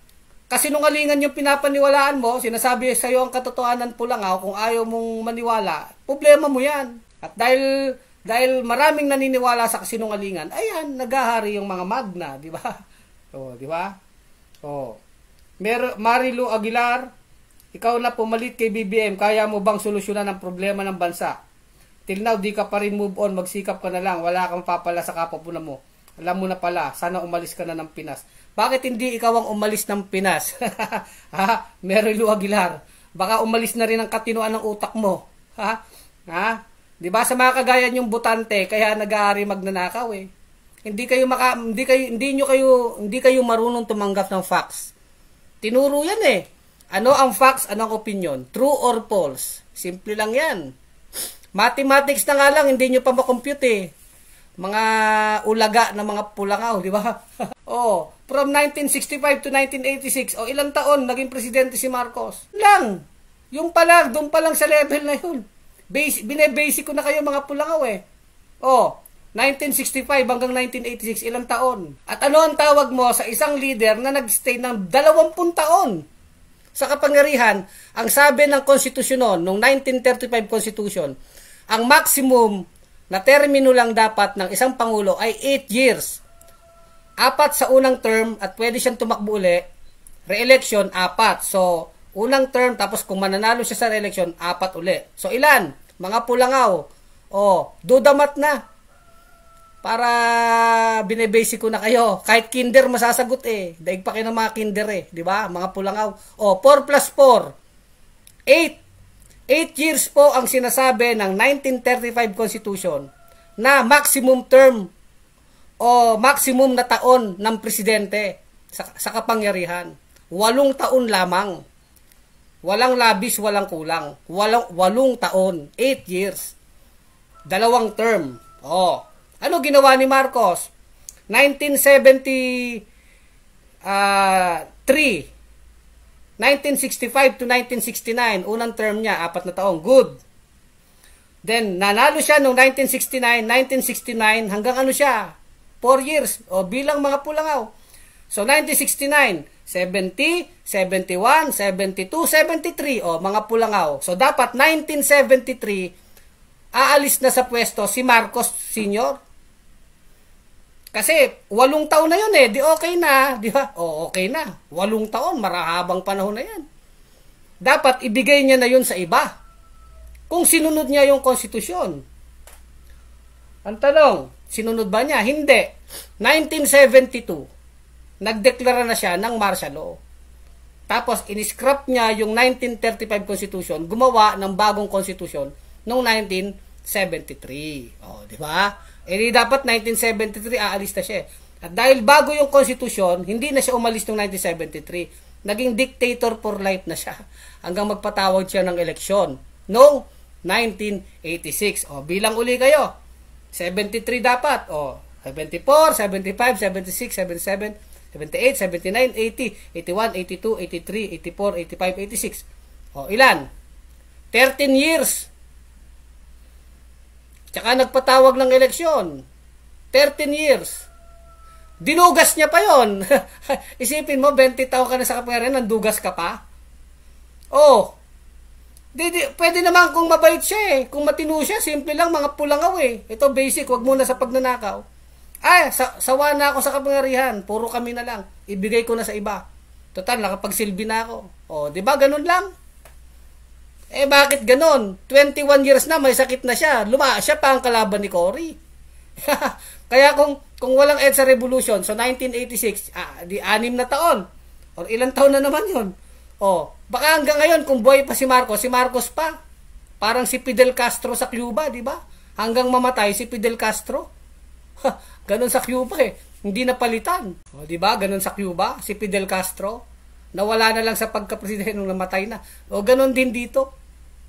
[SPEAKER 1] kasi kasinungalingan yung pinapaniwalaan mo, sinasabi sa iyo ang katotohanan po lang ako ah, kung ayaw mong maniwala, problema mo yan. At dahil dahil maraming naniniwala sa kasinungalingan, ayan, naghahari yung mga magna, di ba? O, oh, di ba? O. Oh. Mer Marilu Aguilar, ikaw na pumalit kay BBM, kaya mo bang solusyonan ang problema ng bansa? Till now, di ka pa rin move on, magsikap ka na lang, wala kang papala sa kapapunan mo. Alam mo na pala, sana umalis ka na ng Pinas. Bakit hindi ikaw ang umalis ng Pinas? ha? Merilu Aguilar. Baka umalis na rin ang katinoan ng utak mo. Ha? Ha? 'Di ba sa mga kagayan yung butante kaya nag-aari magnanakaw eh. Hindi kayo maka hindi kayo hindi niyo kayo hindi kayo marunong tumanggap ng facts. Tinuro 'yan eh. Ano ang facts, ano ang opinion? True or false? Simple lang 'yan. Mathematics na nga lang, hindi niyo pa ma-compute eh. Mga ulaga ng mga pulangaw, di ba? oh, from 1965 to 1986, o ilang taon naging presidente si Marcos. Lang. Yung pala, doon pa lang sa level na yun. Base, binebasic ko na kayo mga pulangaw eh. O, 1965 hanggang 1986, ilang taon. At ano ang tawag mo sa isang leader na nagstay ng 20 taon? Sa kapangyarihan, ang sabi ng konstitusyon noon, nung 1935 constitution, ang maximum na termino lang dapat ng isang pangulo ay 8 years apat sa unang term at pwede siyang tumakbo uli. Re-election, apat. So, unang term tapos kung mananalo siya sa re-election, apat uli. So, ilan? Mga pulangaw. O, dudamat na. Para binebasic ko na kayo. Kahit kinder masasagot eh. Daig pa kayo ng mga kinder eh. Di ba? Mga pulangaw. O, 4 plus 4. 8. 8 years po ang sinasabi ng 1935 Constitution na maximum term o maximum na taon ng presidente sa, sa kapangyarihan. Walong taon lamang. Walang labis, walang kulang. Walang, walong taon. Eight years. Dalawang term. Oh. Ano ginawa ni Marcos? 1973 uh, 1965 to 1969, unang term niya, apat na taong, good. Then, nanalo siya noong 1969, 1969, hanggang ano siya, 4 years o bilang mga pulangaw. So 1969, 70, 71, 72, 73 o mga pulangaw. So dapat 1973 aalis na sa pwesto si Marcos Sr. Kasi walong taon na 'yon eh, di okay na, di ba? O okay na, walong taon, marahabang panahon na yan. Dapat ibigay niya na 'yon sa iba. Kung sinunod niya yung konstitusyon. Ang tanong, Sinunod ba niya? Hindi. 1972, nagdeklara na siya ng martial law. Tapos, in-scrap niya yung 1935 Constitution, gumawa ng bagong Constitution noong 1973. O, oh, di ba? E di dapat 1973, aalis na siya. Eh. At dahil bago yung Constitution, hindi na siya umalis noong 1973. Naging dictator for life na siya hanggang magpatawag siya ng eleksyon noong 1986. O, bilang uli kayo. 73 dapat. O, 74, 75, 76, 77, 78, 79, 80, 81, 82, 83, 84, 85, 86. O, ilan? 13 years. Tsaka nagpatawag ng eleksyon. 13 years. Dinugas niya pa yon. Isipin mo, 20 taon ka na sa kapangyarihan, nandugas ka pa. Oh, Di, di, pwede naman kung mabait siya eh. Kung matino siya, simple lang, mga pulangaw eh. Ito basic, wag muna sa pagnanakaw. Ay, sa, sawa na ako sa kapangyarihan. Puro kami na lang. Ibigay ko na sa iba. Total, nakapagsilbi na ako. O, di ba? Ganun lang. Eh, bakit ganun? 21 years na, may sakit na siya. Luma, siya pa ang kalaban ni Cory. Kaya kung kung walang EDSA Revolution, so 1986, ah, di anim na taon. Or ilang taon na naman yon Oh, baka hanggang ngayon kung buhay pa si Marcos, si Marcos pa. Parang si Fidel Castro sa Cuba, di ba? Hanggang mamatay si Fidel Castro. Ha, ganun sa Cuba eh. Hindi napalitan. Oh, di ba? Ganun sa Cuba, si Fidel Castro. Nawala na lang sa pagka-presidente nung namatay na. O ganun din dito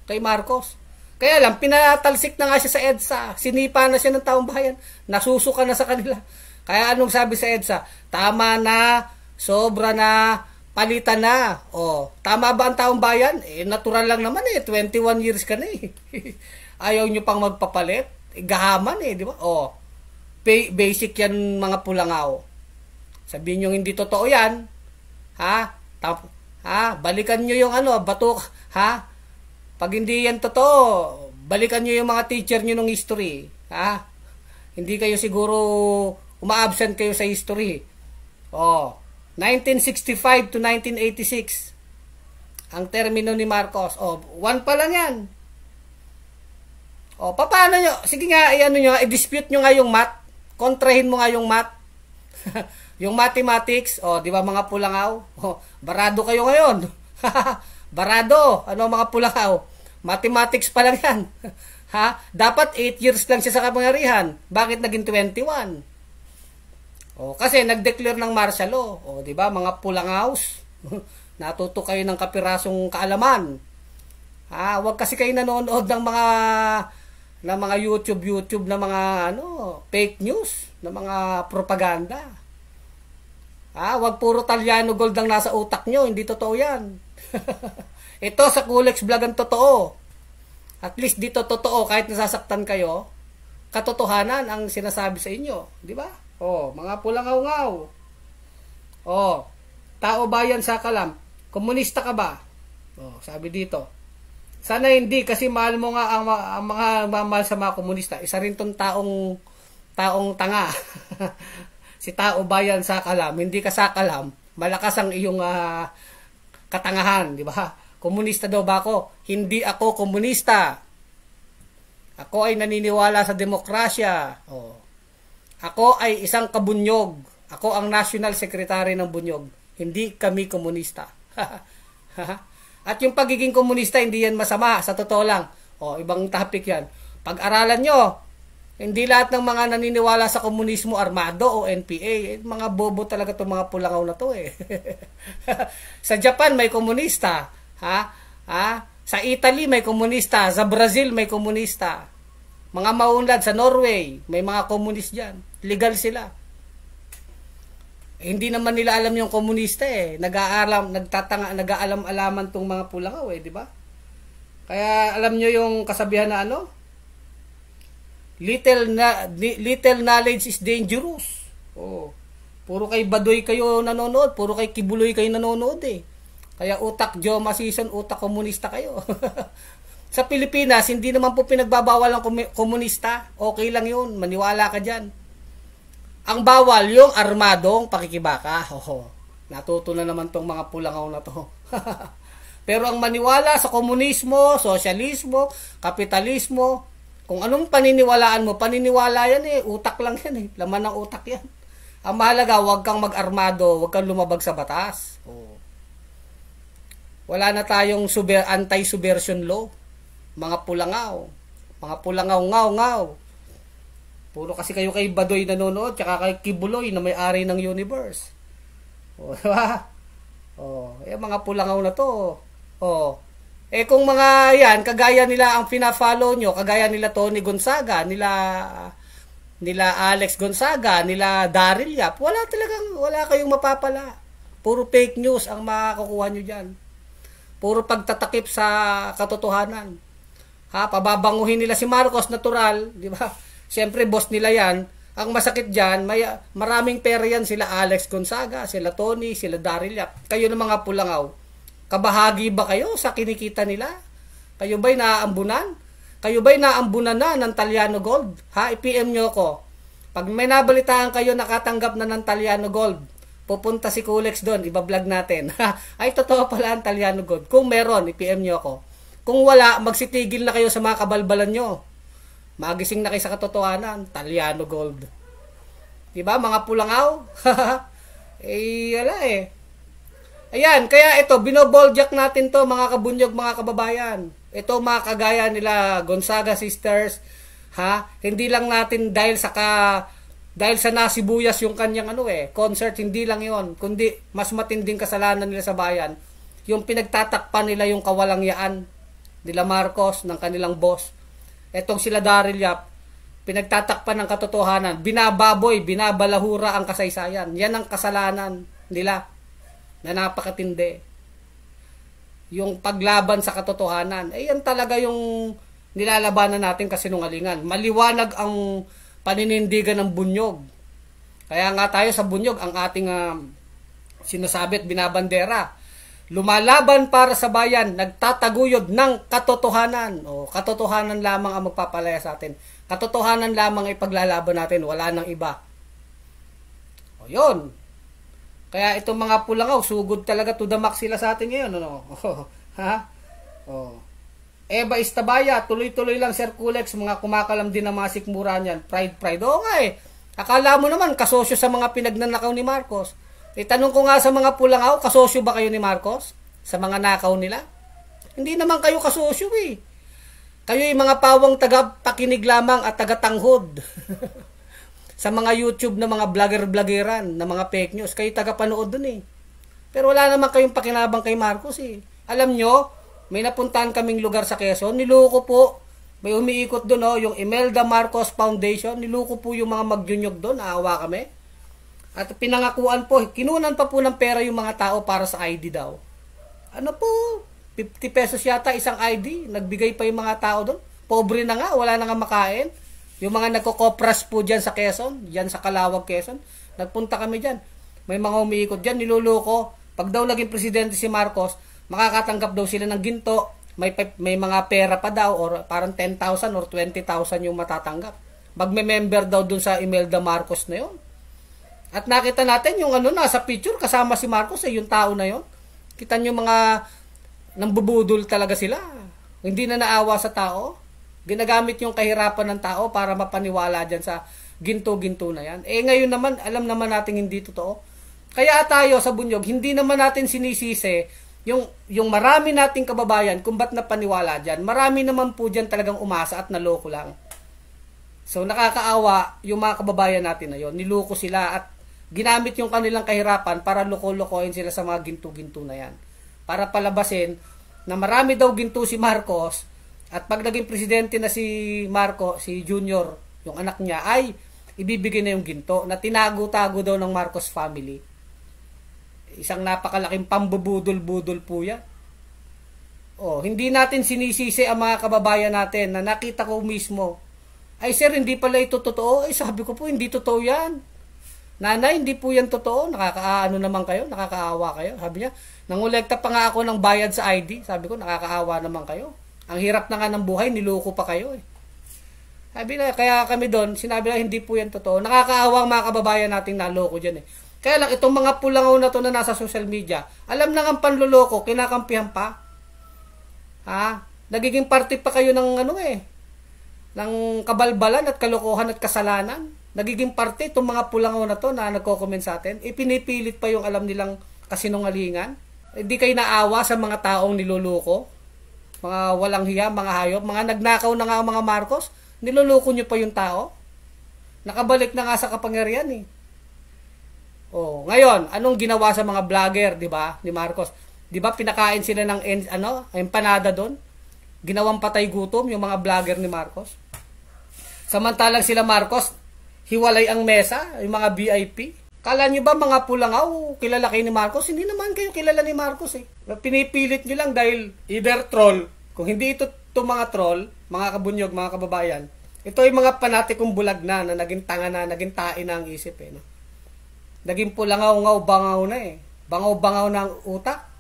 [SPEAKER 1] kay Marcos. Kaya lang, pinatalsik na nga siya sa EDSA. Sinipa na siya ng taong bayan. Nasusuka na sa kanila. Kaya anong sabi sa EDSA? Tama na, sobra na, palitan na. O, oh, tama ba ang taong bayan? Eh, natural lang naman eh. 21 years ka na eh. Ayaw nyo pang magpapalit. Eh, gahaman eh, di ba? O, oh, basic yan mga pulangaw. Sabihin nyo hindi totoo yan. Ha? Tap ha? Balikan nyo yung ano, batok. Ha? Pag hindi yan totoo, balikan nyo yung mga teacher nyo ng history. Ha? Hindi kayo siguro umaabsent kayo sa history. Oh. 1965 to 1986 ang termino ni Marcos. O, one pa lang yan. O, paano nyo? Sige nga, i-ano nyo, i-dispute nyo nga yung math. Kontrahin mo nga yung math. yung mathematics, o, di ba mga pulangaw? oh, barado kayo ngayon. barado. Ano mga pulangaw? Mathematics pa lang yan. ha? Dapat 8 years lang siya sa kapangyarihan. Bakit naging 21? O, oh, kasi nag-declare ng martial law. O, oh, di ba? Mga pulang house. Natuto kayo ng kapirasong kaalaman. Ah, wag kasi kayo nanonood ng mga ng mga YouTube YouTube na mga ano, fake news, na mga propaganda. Ah, wag puro Talyano gold ang nasa utak nyo, hindi totoo 'yan. Ito sa Kulex Vlog ang totoo. At least dito totoo kahit nasasaktan kayo, katotohanan ang sinasabi sa inyo, di ba? Oh, mga pulang ngaw Oh, tao bayan sa kalam. Komunista ka ba? Oh, sabi dito. Sana hindi kasi mahal mo nga ang, ang mga mamahal sa mga komunista. Isa rin tong taong taong tanga. si tao bayan sa kalam, hindi ka sa kalam. Malakas ang iyong uh, katangahan, di ba? Komunista daw ba ako? Hindi ako komunista. Ako ay naniniwala sa demokrasya. Oh, ako ay isang kabunyog. Ako ang national secretary ng bunyog. Hindi kami komunista. At yung pagiging komunista, hindi yan masama. Sa totoo lang. O, ibang topic yan. Pag-aralan nyo, hindi lahat ng mga naniniwala sa komunismo armado o NPA. Eh, mga bobo talaga itong mga pulangaw na to eh. sa Japan may komunista. Ha? Ha? Sa Italy may komunista. Sa Brazil may komunista. Mga maunlad sa Norway, may mga komunist dyan. Legal sila. Eh, hindi naman nila alam yung komunista eh. Nag-aalam, nagtatanga, nag-aalam-alaman tong mga pulangaw eh, di ba? Kaya alam nyo yung kasabihan na ano? Little, na, little knowledge is dangerous. Oh. Puro kay badoy kayo nanonood, puro kay kibuloy kayo nanonood eh. Kaya utak Joma season, utak komunista kayo. Sa Pilipinas, hindi naman po pinagbabawal ang komunista. Okay lang yun, maniwala ka dyan. Ang bawal yung armadong pakikibaka. Hoho. Natuto na naman tong mga pulangaw na to. Pero ang maniwala sa komunismo, sosyalismo, kapitalismo, kung anong paniniwalaan mo, paniniwala yan eh, utak lang yan eh, laman ng utak yan. Ang mahalaga, huwag kang mag-armado, huwag kang lumabag sa batas. Oo. Wala na tayong super, anti-subversion law. Mga pulangaw. Mga pulangaw-ngaw-ngaw. Puro kasi kayo kay Badoy nanonood, tsaka kay Kibuloy na may-ari ng universe. O, diba? O, eh, mga pulangaw na to. O, eh kung mga yan, kagaya nila ang pinafollow nyo, kagaya nila Tony Gonzaga, nila nila Alex Gonzaga, nila Daryl Yap, wala talagang, wala kayong mapapala. Puro fake news ang makakukuha nyo dyan. Puro pagtatakip sa katotohanan. Ha, pababanguhin nila si Marcos, natural, di ba? Siyempre, boss nila yan. Ang masakit dyan, may, maraming pera yan sila Alex Gonzaga, sila Tony, sila Daryl Yap. Kayo ng mga pulangaw. Kabahagi ba kayo sa kinikita nila? Kayo ba'y naaambunan? Kayo ba'y naaambunan na ng Taliano Gold? Ha, i-PM nyo ako. Pag may nabalitaan kayo nakatanggap na ng Taliano Gold, pupunta si Kulex doon, ibablog natin. Ay, totoo pala ang Taliano Gold. Kung meron, i-PM nyo ako. Kung wala, magsitigil na kayo sa mga kabalbalan nyo. Magising na kayo sa katotohanan, Taliano Gold. 'Di ba mga pulangaw? eh, wala eh. Ayan, kaya ito, binoboldjack natin to mga kabunyog, mga kababayan. Ito mga kagaya nila Gonzaga Sisters, ha? Hindi lang natin dahil sa ka, dahil sa nasibuyas yung kanyang ano eh, concert, hindi lang yon kundi mas matinding kasalanan nila sa bayan. Yung pinagtatakpan nila yung kawalangyaan nila Marcos ng kanilang boss etong sila Daryl Yap, pinagtatakpan ng katotohanan, binababoy, binabalahura ang kasaysayan. Yan ang kasalanan nila na napakatindi. Yung paglaban sa katotohanan, eh yan talaga yung nilalabanan natin kasinungalingan. Maliwanag ang paninindigan ng bunyog. Kaya nga tayo sa bunyog, ang ating uh, sinasabi binabandera, lumalaban para sa bayan, nagtataguyod ng katotohanan. O, katotohanan lamang ang magpapalaya sa atin. Katotohanan lamang ay paglalaban natin, wala nang iba. O, yun. Kaya itong mga pulangaw, sugod talaga to the max sila sa atin ngayon. Ano? Oh, ha? O. Eva Istabaya, tuloy-tuloy lang Sir Kulex, mga kumakalam din ng mga sikmura niyan. Pride, pride. Oo nga eh. Akala mo naman, kasosyo sa mga pinagnanakaw ni Marcos. Itanong ko nga sa mga pulang ako, kasosyo ba kayo ni Marcos? Sa mga nakaw nila? Hindi naman kayo kasosyo eh. Kayo yung mga pawang tagapakinig lamang at tagatanghod. sa mga YouTube na mga vlogger-vloggeran, na mga fake news, kayo tagapanood dun eh. Pero wala naman kayong pakinabang kay Marcos eh. Alam nyo, may napuntahan kaming lugar sa Quezon, niluko po. May umiikot doon oh, yung Imelda Marcos Foundation, niluko po yung mga magjunyog doon, aawa kami. At pinangakuan po, kinunan pa po ng pera yung mga tao para sa ID daw. Ano po, 50 pesos yata isang ID, nagbigay pa yung mga tao doon. Pobre na nga, wala na nga makain. Yung mga nagkokopras po dyan sa Quezon, dyan sa Kalawag, Quezon, nagpunta kami dyan. May mga umiikot dyan, niluloko. Pag daw naging presidente si Marcos, makakatanggap daw sila ng ginto, may, may mga pera pa daw or parang 10,000 or 20,000 yung matatanggap. Magme-member daw doon sa Imelda Marcos na yun. At nakita natin yung ano na sa picture kasama si Marcos eh, yung tao na yon. Kita niyo mga nambubudol talaga sila. Hindi na naawa sa tao. Ginagamit yung kahirapan ng tao para mapaniwala diyan sa ginto-ginto na yan. Eh ngayon naman, alam naman natin hindi totoo. Kaya tayo sa bunyog, hindi naman natin sinisisi yung, yung marami nating kababayan kung ba't napaniwala dyan. Marami naman po dyan talagang umasa at naloko lang. So nakakaawa yung mga kababayan natin na yon. Niloko sila at ginamit yung kanilang kahirapan para loko-lokohin sila sa mga ginto-ginto na yan. Para palabasin na marami daw ginto si Marcos at pag naging presidente na si Marco, si Junior, yung anak niya, ay ibibigay na yung ginto na tinago-tago daw ng Marcos family. Isang napakalaking pambubudol-budol po yan. Oh, hindi natin sinisisi ang mga kababayan natin na nakita ko mismo. Ay sir, hindi pala ito totoo. Ay sabi ko po, hindi totoo yan. Nanay, hindi po yan totoo. Nakakaano naman kayo, nakakaawa kayo. Sabi niya, nangulekta pa nga ako ng bayad sa ID. Sabi ko, nakakaawa naman kayo. Ang hirap na nga ng buhay, niloko pa kayo eh. Sabi na, kaya kami doon, sinabi na hindi po yan totoo. Nakakaawa ang mga kababayan nating naloko dyan eh. Kaya lang, itong mga pulangaw na to na nasa social media, alam na ang panluloko, kinakampihan pa. Ha? Nagiging party pa kayo ng ano eh, ng kabalbalan at kalokohan at kasalanan nagiging parte itong mga pulangaw na to na nagko-comment sa atin, ipinipilit pa yung alam nilang kasinungalingan. Hindi eh, kayo naawa sa mga taong niluluko, mga walang hiya, mga hayop, mga nagnakaw na nga mga Marcos, niluluko nyo pa yung tao. Nakabalik na nga sa kapangyarihan eh. Oh, ngayon, anong ginawa sa mga vlogger, 'di ba? Ni Marcos. 'Di ba pinakain sila ng en, ano, empanada doon? Ginawang patay gutom yung mga vlogger ni Marcos. Samantalang sila Marcos, Hiwalay ang mesa, yung mga VIP. Kala nyo ba mga pulangaw, kilala kayo ni Marcos? Hindi naman kayo kilala ni Marcos eh. Pinipilit nyo lang dahil either troll. Kung hindi ito to mga troll, mga kabunyog, mga kababayan, ito yung mga panatikong bulag na, na naging tanga na, naging tae na ang isip eh. No? Naging pulangaw-ngaw, bangaw na eh. Bangaw-bangaw na ang utak.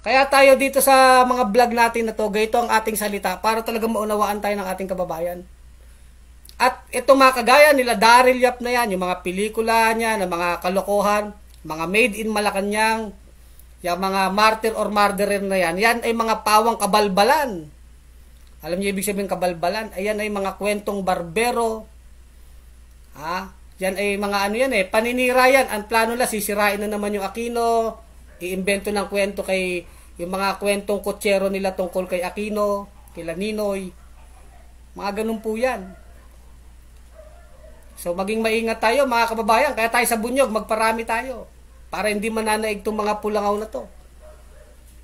[SPEAKER 1] Kaya tayo dito sa mga vlog natin na to, gayto ang ating salita para talaga maunawaan tayo ng ating kababayan. At ito mga kagaya nila Daryl Yap na yan, yung mga pelikula niya, na mga kalokohan, mga made in Malacanang, yung mga martyr or murderer na yan, yan ay mga pawang kabalbalan. Alam niyo ibig sabihin kabalbalan? Ayan ay mga kwentong barbero. Ha? Yan ay mga ano yan eh, paninira yan. Ang plano nila, sisirain na naman yung Aquino, iimbento ng kwento kay, yung mga kwentong kutsero nila tungkol kay Aquino, kay Laninoy. Mga ganun po yan. So maging maingat tayo mga kababayan, kaya tayo sa bunyog, magparami tayo para hindi mananaig itong mga pulangaw na to.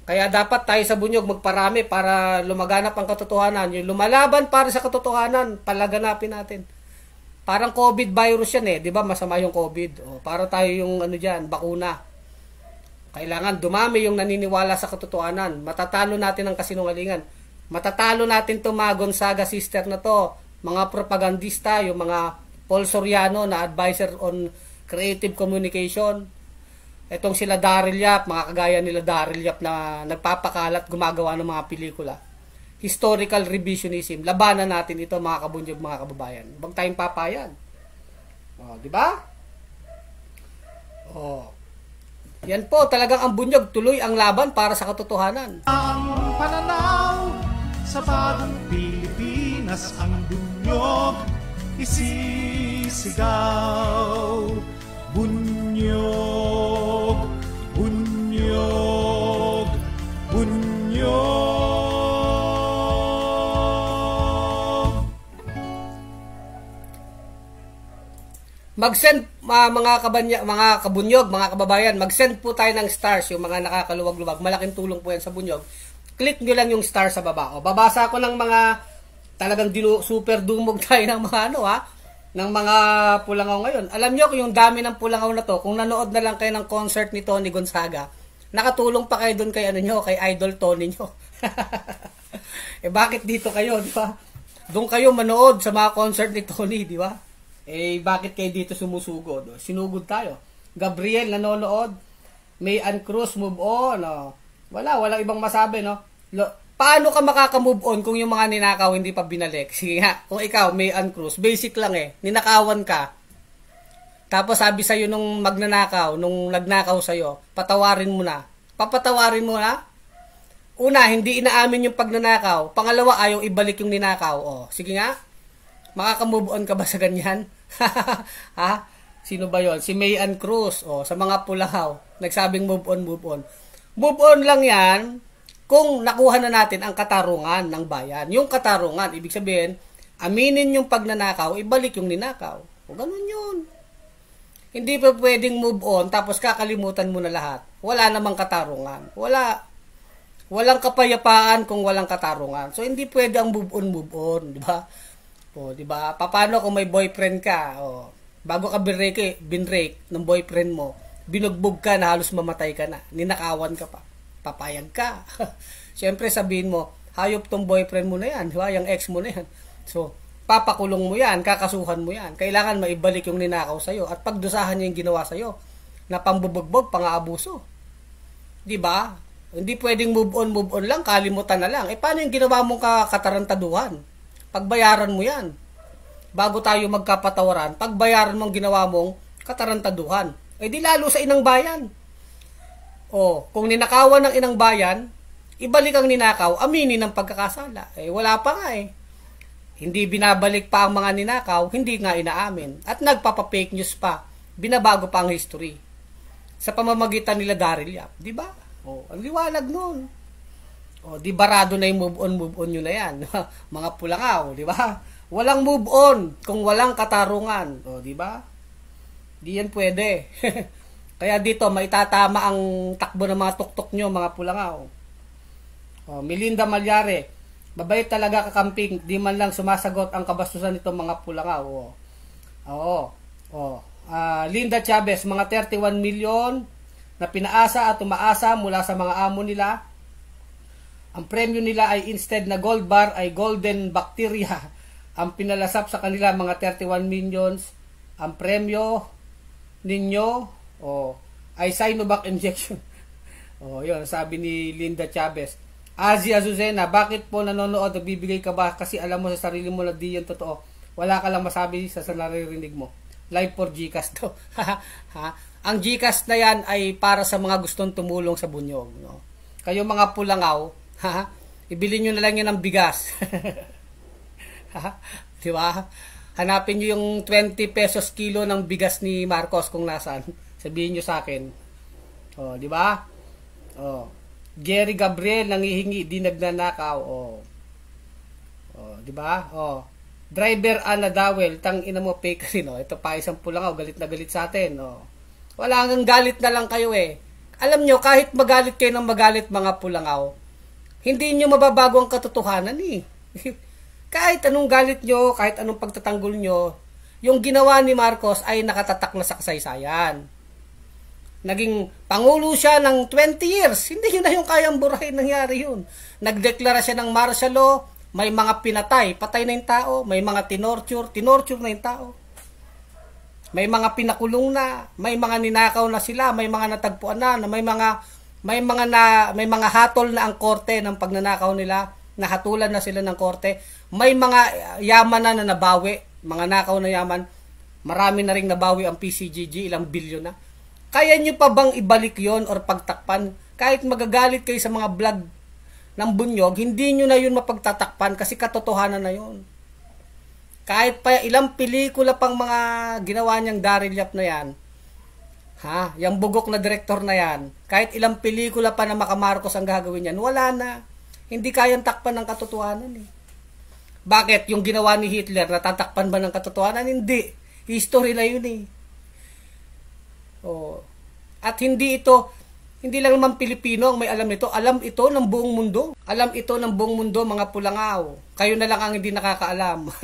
[SPEAKER 1] Kaya dapat tayo sa bunyog magparami para lumaganap ang katotohanan. Yung lumalaban para sa katotohanan, palaganapin natin. Parang COVID virus yan eh, 'di ba? Masama yung COVID. O, para tayo yung ano diyan, bakuna. Kailangan dumami yung naniniwala sa katotohanan. Matatalo natin ang kasinungalingan. Matatalo natin 'tong mga Gonzaga sister na to, mga propagandista, yung mga Paul Soriano na advisor on creative communication. Itong sila Daryl Yap, mga kagaya nila Daryl Yap na nagpapakalat, gumagawa ng mga pelikula. Historical revisionism. Labanan natin ito mga kabunyog, mga kababayan. Huwag tayong papayag. O, oh, di ba? O. Oh. Yan po, talagang ang bunyog tuloy ang laban para sa katotohanan.
[SPEAKER 2] Ang pananaw sa bagong Pilipinas ang bunyog isisigaw Bunyog, bunyog, bunyog
[SPEAKER 1] Mag-send uh, mga kabanya, mga kabunyog, mga kababayan, mag-send po tayo ng stars yung mga nakakaluwag-luwag. Malaking tulong po yan sa bunyog. Click nyo lang yung star sa baba. O, babasa ko ng mga talagang dinu- super dumog tayo ng mga ano ha, ng mga pulangaw ngayon. Alam niyo kung yung dami ng pulangaw na to, kung nanood na lang kayo ng concert ni Tony Gonzaga, nakatulong pa kayo doon kay ano niyo, kay idol Tony niyo. eh bakit dito kayo, di ba? Doon kayo manood sa mga concert ni Tony, di ba? Eh bakit kayo dito sumusugo? sumusugod? Sinugod tayo. Gabriel nanonood, May Ann Cruz move on, no? Oh. Wala, walang ibang masabi, no? Lo- paano ka makaka-move on kung yung mga ninakaw hindi pa binalik? Sige ha, kung ikaw may uncruise, basic lang eh, ninakawan ka. Tapos sabi sa'yo nung magnanakaw, nung nagnakaw sa'yo, patawarin mo na. Papatawarin mo na? Una, hindi inaamin yung pagnanakaw. Pangalawa, ayaw ibalik yung ninakaw. O, oh, sige nga, makaka-move on ka ba sa ganyan? ha? Sino ba yon? Si Mayan Cruz. O, oh, sa mga pulahaw. Nagsabing move on, move on. Move on lang yan kung nakuha na natin ang katarungan ng bayan. Yung katarungan, ibig sabihin, aminin yung pagnanakaw, ibalik yung ninakaw. O ganun yun. Hindi pa pwedeng move on tapos kakalimutan mo na lahat. Wala namang katarungan. Wala. Walang kapayapaan kung walang katarungan. So hindi pwede ang move on, move on, di ba? O, di ba? Paano kung may boyfriend ka? O, bago ka binrake, binrake ng boyfriend mo, binugbog ka na halos mamatay ka na, ninakawan ka pa papayag ka. Siyempre sabihin mo, hayop tong boyfriend mo na yan, diba? yung ex mo na yan. So, papakulong mo yan, kakasuhan mo yan. Kailangan maibalik yung ninakaw sa'yo at pagdusahan niya yung ginawa sa'yo na pambubugbog, pang-aabuso. Di ba? Hindi pwedeng move on, move on lang, kalimutan na lang. Eh, paano yung ginawa mong katarantaduhan? Pagbayaran mo yan. Bago tayo magkapatawaran, pagbayaran mong ginawa mong katarantaduhan. Eh, di lalo sa inang bayan. Oh, kung ninakawan ng inang bayan, ibalik ang ninakaw, aminin ang pagkakasala. Eh, wala pa nga eh. Hindi binabalik pa ang mga ninakaw, hindi nga inaamin. At nagpapa-fake news pa, binabago pa ang history. Sa pamamagitan nila Daryl Yap, di ba? Oh, ang liwalag noon. Oh, di barado na yung move on, move on nyo na yan. mga pulangaw, di ba? Walang move on kung walang katarungan. Oh, di ba? Di yan pwede. Kaya dito, maitatama ang takbo ng mga tuktok nyo, mga pulangaw. Oh, Melinda Malyare, mabait talaga kakamping, di man lang sumasagot ang kabastusan nitong mga pulangaw. Oo. Oh. Oo. Oh. Uh, Linda Chavez, mga 31 million na pinaasa at umaasa mula sa mga amo nila. Ang premyo nila ay instead na gold bar ay golden bacteria ang pinalasap sa kanila mga 31 millions. Ang premyo ninyo Oh, ay Sinovac injection. oh, yun, sabi ni Linda Chavez. Asia Azucena, bakit po nanonood at bibigay ka ba? Kasi alam mo sa sarili mo na di yan totoo. Wala ka lang masabi sa, sa naririnig mo. Live for Gcash to. ha? Ang Gcash na yan ay para sa mga gustong tumulong sa bunyog. No? Kayo mga pulangaw, ha? ibili niyo na lang yan ng bigas. Di ba? Hanapin niyo yung 20 pesos kilo ng bigas ni Marcos kung nasaan. Sabihin nyo sa akin. Oh, di ba? Oh. Gary Gabriel nangihingi di nagnanakaw. Oh. Oh, di ba? Oh. Driver Ana Dawel, tang ina mo fake kasi no. Oh. Ito pa isang pulangaw, galit na galit sa atin, oh. Wala hanggang galit na lang kayo eh. Alam nyo, kahit magalit kayo ng magalit mga pulangaw, hindi nyo mababago ang katotohanan eh. kahit anong galit nyo, kahit anong pagtatanggol nyo, yung ginawa ni Marcos ay nakatatak na sa kasaysayan. Naging pangulo siya ng 20 years. Hindi yun na yung kayang burahin nangyari yun. Nagdeklara siya ng martial law, may mga pinatay, patay na yung tao, may mga tinorture, tinorture na yung tao. May mga pinakulong na, may mga ninakaw na sila, may mga natagpuan na, may mga may mga na may mga hatol na ang korte ng pagnanakaw nila, nahatulan na sila ng korte. May mga yaman na na nabawi, mga nakaw na yaman. Marami na ring nabawi ang PCGG, ilang bilyon na. Kaya nyo pa bang ibalik yon or pagtakpan? Kahit magagalit kayo sa mga vlog ng bunyog, hindi nyo na yun mapagtatakpan kasi katotohanan na yun. Kahit pa ilang pelikula pang mga ginawa niyang Daryl Yap na yan, ha, yung bugok na direktor na yan, kahit ilang pelikula pa na makamarkos ang gagawin niyan, wala na. Hindi kayang takpan ng katotohanan eh. Bakit? Yung ginawa ni Hitler, natatakpan ba ng katotohanan? Hindi. History na yun eh. Oh, at hindi ito, hindi lang naman Pilipino ang may alam nito. Alam ito ng buong mundo. Alam ito ng buong mundo, mga pulangaw. Kayo na lang ang hindi nakakaalam.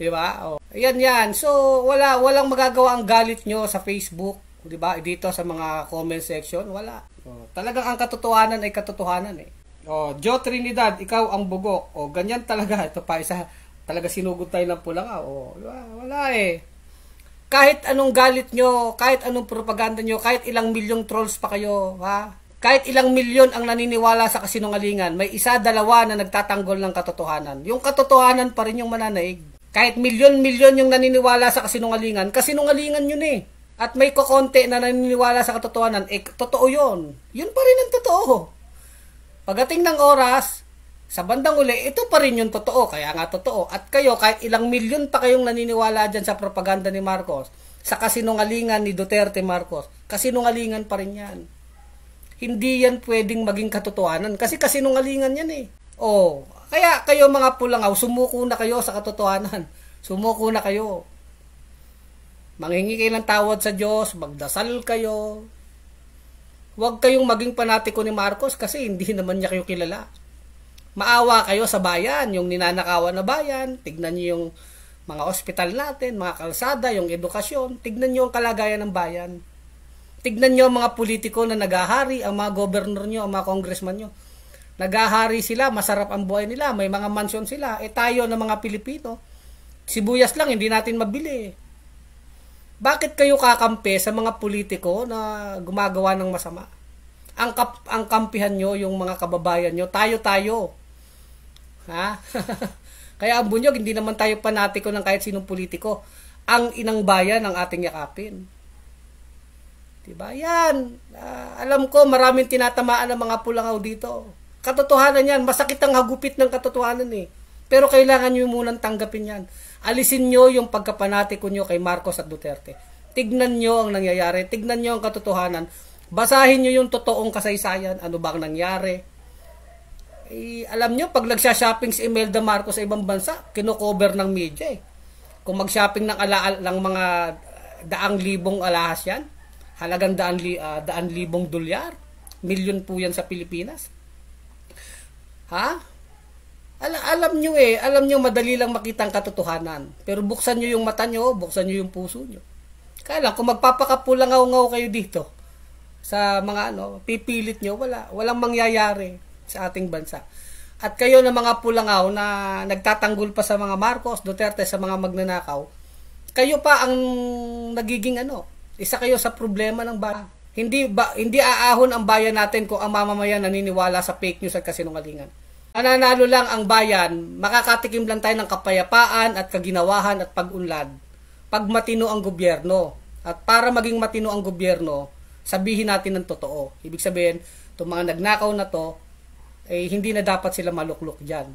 [SPEAKER 1] di ba? Oh. Yan yan. So, wala, walang magagawa ang galit nyo sa Facebook. Di ba? Eh, dito sa mga comment section. Wala. Oh, talagang ang katotohanan ay katotohanan eh. Oh, Joe Trinidad, ikaw ang bugok. Oh, ganyan talaga. Ito pa isa. Talaga sinugod tayo ng pulangaw. Oh, wala eh kahit anong galit nyo, kahit anong propaganda nyo, kahit ilang milyong trolls pa kayo, ha? Kahit ilang milyon ang naniniwala sa kasinungalingan, may isa, dalawa na nagtatanggol ng katotohanan. Yung katotohanan pa rin yung mananaig. Kahit milyon-milyon yung naniniwala sa kasinungalingan, kasinungalingan yun eh. At may kokonte na naniniwala sa katotohanan, eh, totoo yun. Yun pa rin ang totoo. Pagating ng oras, sa bandang uli, ito pa rin yung totoo. Kaya nga totoo. At kayo, kahit ilang milyon pa kayong naniniwala dyan sa propaganda ni Marcos, sa kasinungalingan ni Duterte Marcos, kasinungalingan pa rin yan. Hindi yan pwedeng maging katotohanan kasi kasinungalingan yan eh. Oh, kaya kayo mga pulangaw, sumuko na kayo sa katotohanan. Sumuko na kayo. Manghingi kayo ng tawad sa Diyos, magdasal kayo. Huwag kayong maging panatiko ni Marcos kasi hindi naman niya kayo kilala maawa kayo sa bayan, yung ninanakawan na bayan, tignan niyo yung mga ospital natin, mga kalsada, yung edukasyon, tignan niyo ang kalagayan ng bayan. Tignan niyo ang mga politiko na nagahari, ang mga governor niyo, ang mga congressman niyo. Nagahari sila, masarap ang buhay nila, may mga mansion sila. Eh tayo na mga Pilipino, sibuyas lang, hindi natin mabili. Bakit kayo kakampi sa mga politiko na gumagawa ng masama? Ang, kap- ang kampihan nyo, yung mga kababayan nyo, tayo-tayo Ha? Kaya ang bunyog, hindi naman tayo panatiko ng kahit sinong politiko. Ang inang bayan ang ating yakapin. Diba? Yan. Uh, alam ko, maraming tinatamaan ng mga pulangaw dito. Katotohanan yan. Masakit ang hagupit ng katotohanan eh. Pero kailangan nyo munang tanggapin yan. Alisin nyo yung pagkapanatiko nyo kay Marcos at Duterte. Tignan nyo ang nangyayari. Tignan nyo ang katotohanan. Basahin nyo yung totoong kasaysayan. Ano ba ang nangyari? eh, alam nyo, pag nagsha-shopping si Imelda Marcos sa ibang bansa, kinocover ng media eh. Kung mag-shopping ng, ala, ng mga daang libong alahas yan, halagang daan, li, uh, daan libong dolyar, milyon po yan sa Pilipinas. Ha? Al alam nyo eh, alam nyo madali lang makita ang katotohanan. Pero buksan nyo yung mata nyo, buksan nyo yung puso nyo. Kaya lang, kung magpapakapulang ngaw-ngaw kayo dito, sa mga ano, pipilit nyo, wala. Walang mangyayari sa ating bansa. At kayo na mga pulangaw na nagtatanggol pa sa mga Marcos, Duterte, sa mga magnanakaw, kayo pa ang nagiging ano, isa kayo sa problema ng bayan. Hindi ba, hindi aahon ang bayan natin kung ang mamamayan naniniwala sa fake news at kasinungalingan. Nananalo lang ang bayan, makakatikim lang tayo ng kapayapaan at kaginawahan at pag-unlad. Pag matino ang gobyerno. At para maging matino ang gobyerno, sabihin natin ng totoo. Ibig sabihin, itong mga nagnakaw na to, eh, hindi na dapat sila maluklok dyan.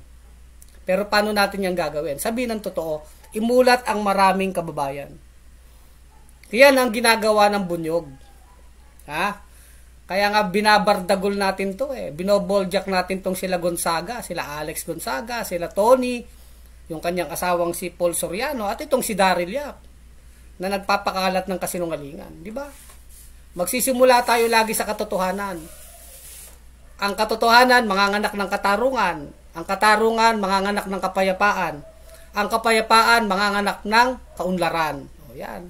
[SPEAKER 1] Pero paano natin yan gagawin? Sabi ng totoo, imulat ang maraming kababayan. Kaya ang ginagawa ng bunyog. Ha? Kaya nga binabardagol natin to eh. Binoboljak natin tong sila Gonzaga, sila Alex Gonzaga, sila Tony, yung kanyang asawang si Paul Soriano, at itong si Daryl Yap na nagpapakalat ng kasinungalingan. Di ba? Magsisimula tayo lagi sa katotohanan. Ang katotohanan, manganganak ng katarungan. Ang katarungan, manganganak ng kapayapaan. Ang kapayapaan, manganganak ng kaunlaran. O yan.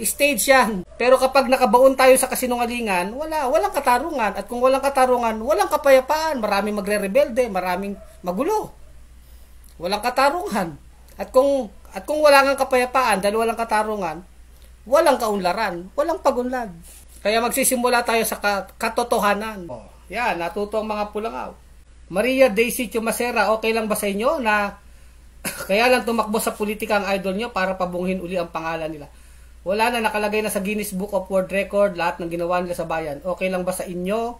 [SPEAKER 1] Stage yan. Pero kapag nakabaon tayo sa kasinungalingan, wala. Walang katarungan. At kung walang katarungan, walang kapayapaan. Maraming magre-rebelde, maraming magulo. Walang katarungan. At kung at kung wala kang kapayapaan dahil walang katarungan, walang kaunlaran, walang pagunlad. Kaya magsisimula tayo sa katotohanan. Oh. Yan, natuto ang mga pulangaw. Maria Daisy Chumasera, okay lang ba sa inyo na kaya lang tumakbo sa politika ang idol nyo para pabunghin uli ang pangalan nila? Wala na, nakalagay na sa Guinness Book of World Record lahat ng ginawa nila sa bayan. Okay lang ba sa inyo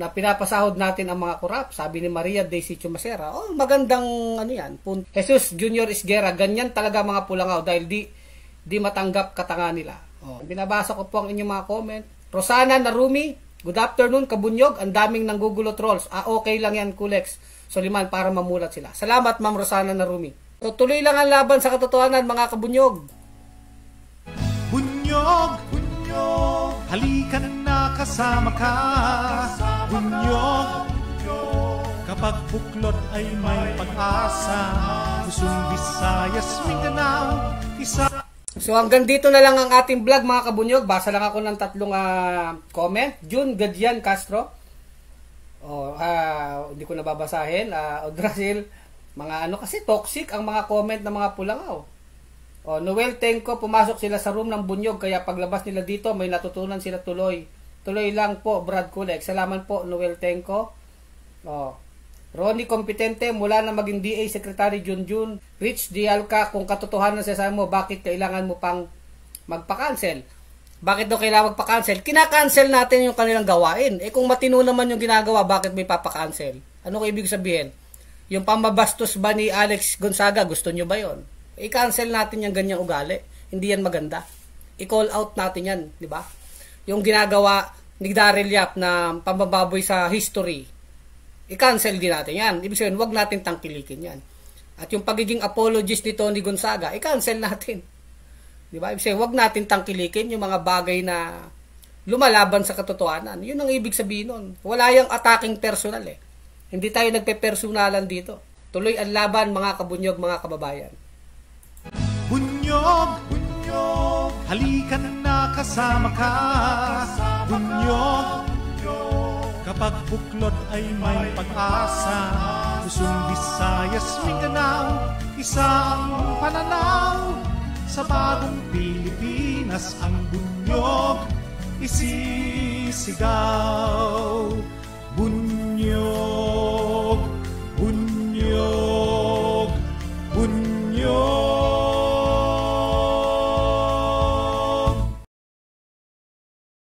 [SPEAKER 1] na pinapasahod natin ang mga kurap? Sabi ni Maria Daisy Chumasera. Oh, magandang ano yan. Pun Jesus Junior Isguera, ganyan talaga mga pulangaw dahil di, di matanggap katanga nila. Oh, binabasa ko po ang inyong mga comment. Rosana Narumi, Good afternoon, Kabunyog. Ang daming nanggugulot rolls. Ah, okay lang yan, Kulex. Soliman, para mamulat sila. Salamat, Ma'am Rosana Narumi. Tutuloy lang ang laban sa katotohanan, mga Kabunyog.
[SPEAKER 2] Bunyog, Bunyog, halika na kasama ka. Bunyog, Bunyog, kapag buklod ay may pag-asa. Kusong Visayas, Mindanao,
[SPEAKER 1] isa... So hanggang dito na lang ang ating vlog mga kabunyog. Basa lang ako ng tatlong uh, comment. Jun Gadian Castro. Oh, uh, hindi ko nababasahin. Uh, Odrasil, mga ano kasi toxic ang mga comment ng mga pulangaw. Oh, Noel Tenko, pumasok sila sa room ng bunyog kaya paglabas nila dito may natutunan sila tuloy. Tuloy lang po, Brad Kulek. Salamat po, Noel Tenko. Oh, Ronnie Competente mula na maging DA Secretary Junjun, Rich Dialka, kung katotohanan sa sabi mo, bakit kailangan mo pang magpa-cancel? Bakit daw kailangan magpa-cancel? Kina-cancel natin yung kanilang gawain. Eh kung matino naman yung ginagawa, bakit may papa-cancel? Ano ko ibig sabihin? Yung pamabastos ba ni Alex Gonzaga, gusto nyo ba yon? I-cancel natin yung ganyang ugali. Hindi yan maganda. I-call out natin yan, di ba? Yung ginagawa ni Daryl Yap na pambababoy sa history, i-cancel din natin yan. Ibig sabihin, huwag natin tangkilikin yan. At yung pagiging apologist ni Tony Gonzaga, i-cancel natin. Di ba? Ibig sabihin, huwag natin tangkilikin yung mga bagay na lumalaban sa katotohanan. Yun ang ibig sabihin nun. Wala yung attacking personal eh. Hindi tayo nagpe-personalan dito. Tuloy ang laban mga kabunyog, mga kababayan.
[SPEAKER 2] Bunyog, bunyog, halika na kasama ka. Bunyog, bunyog. Kapag buklod ay may pag-asa Luzon, Visayas, Mindanao Isa ang pananaw Sa bagong Pilipinas Ang bunyog isisigaw Bunyog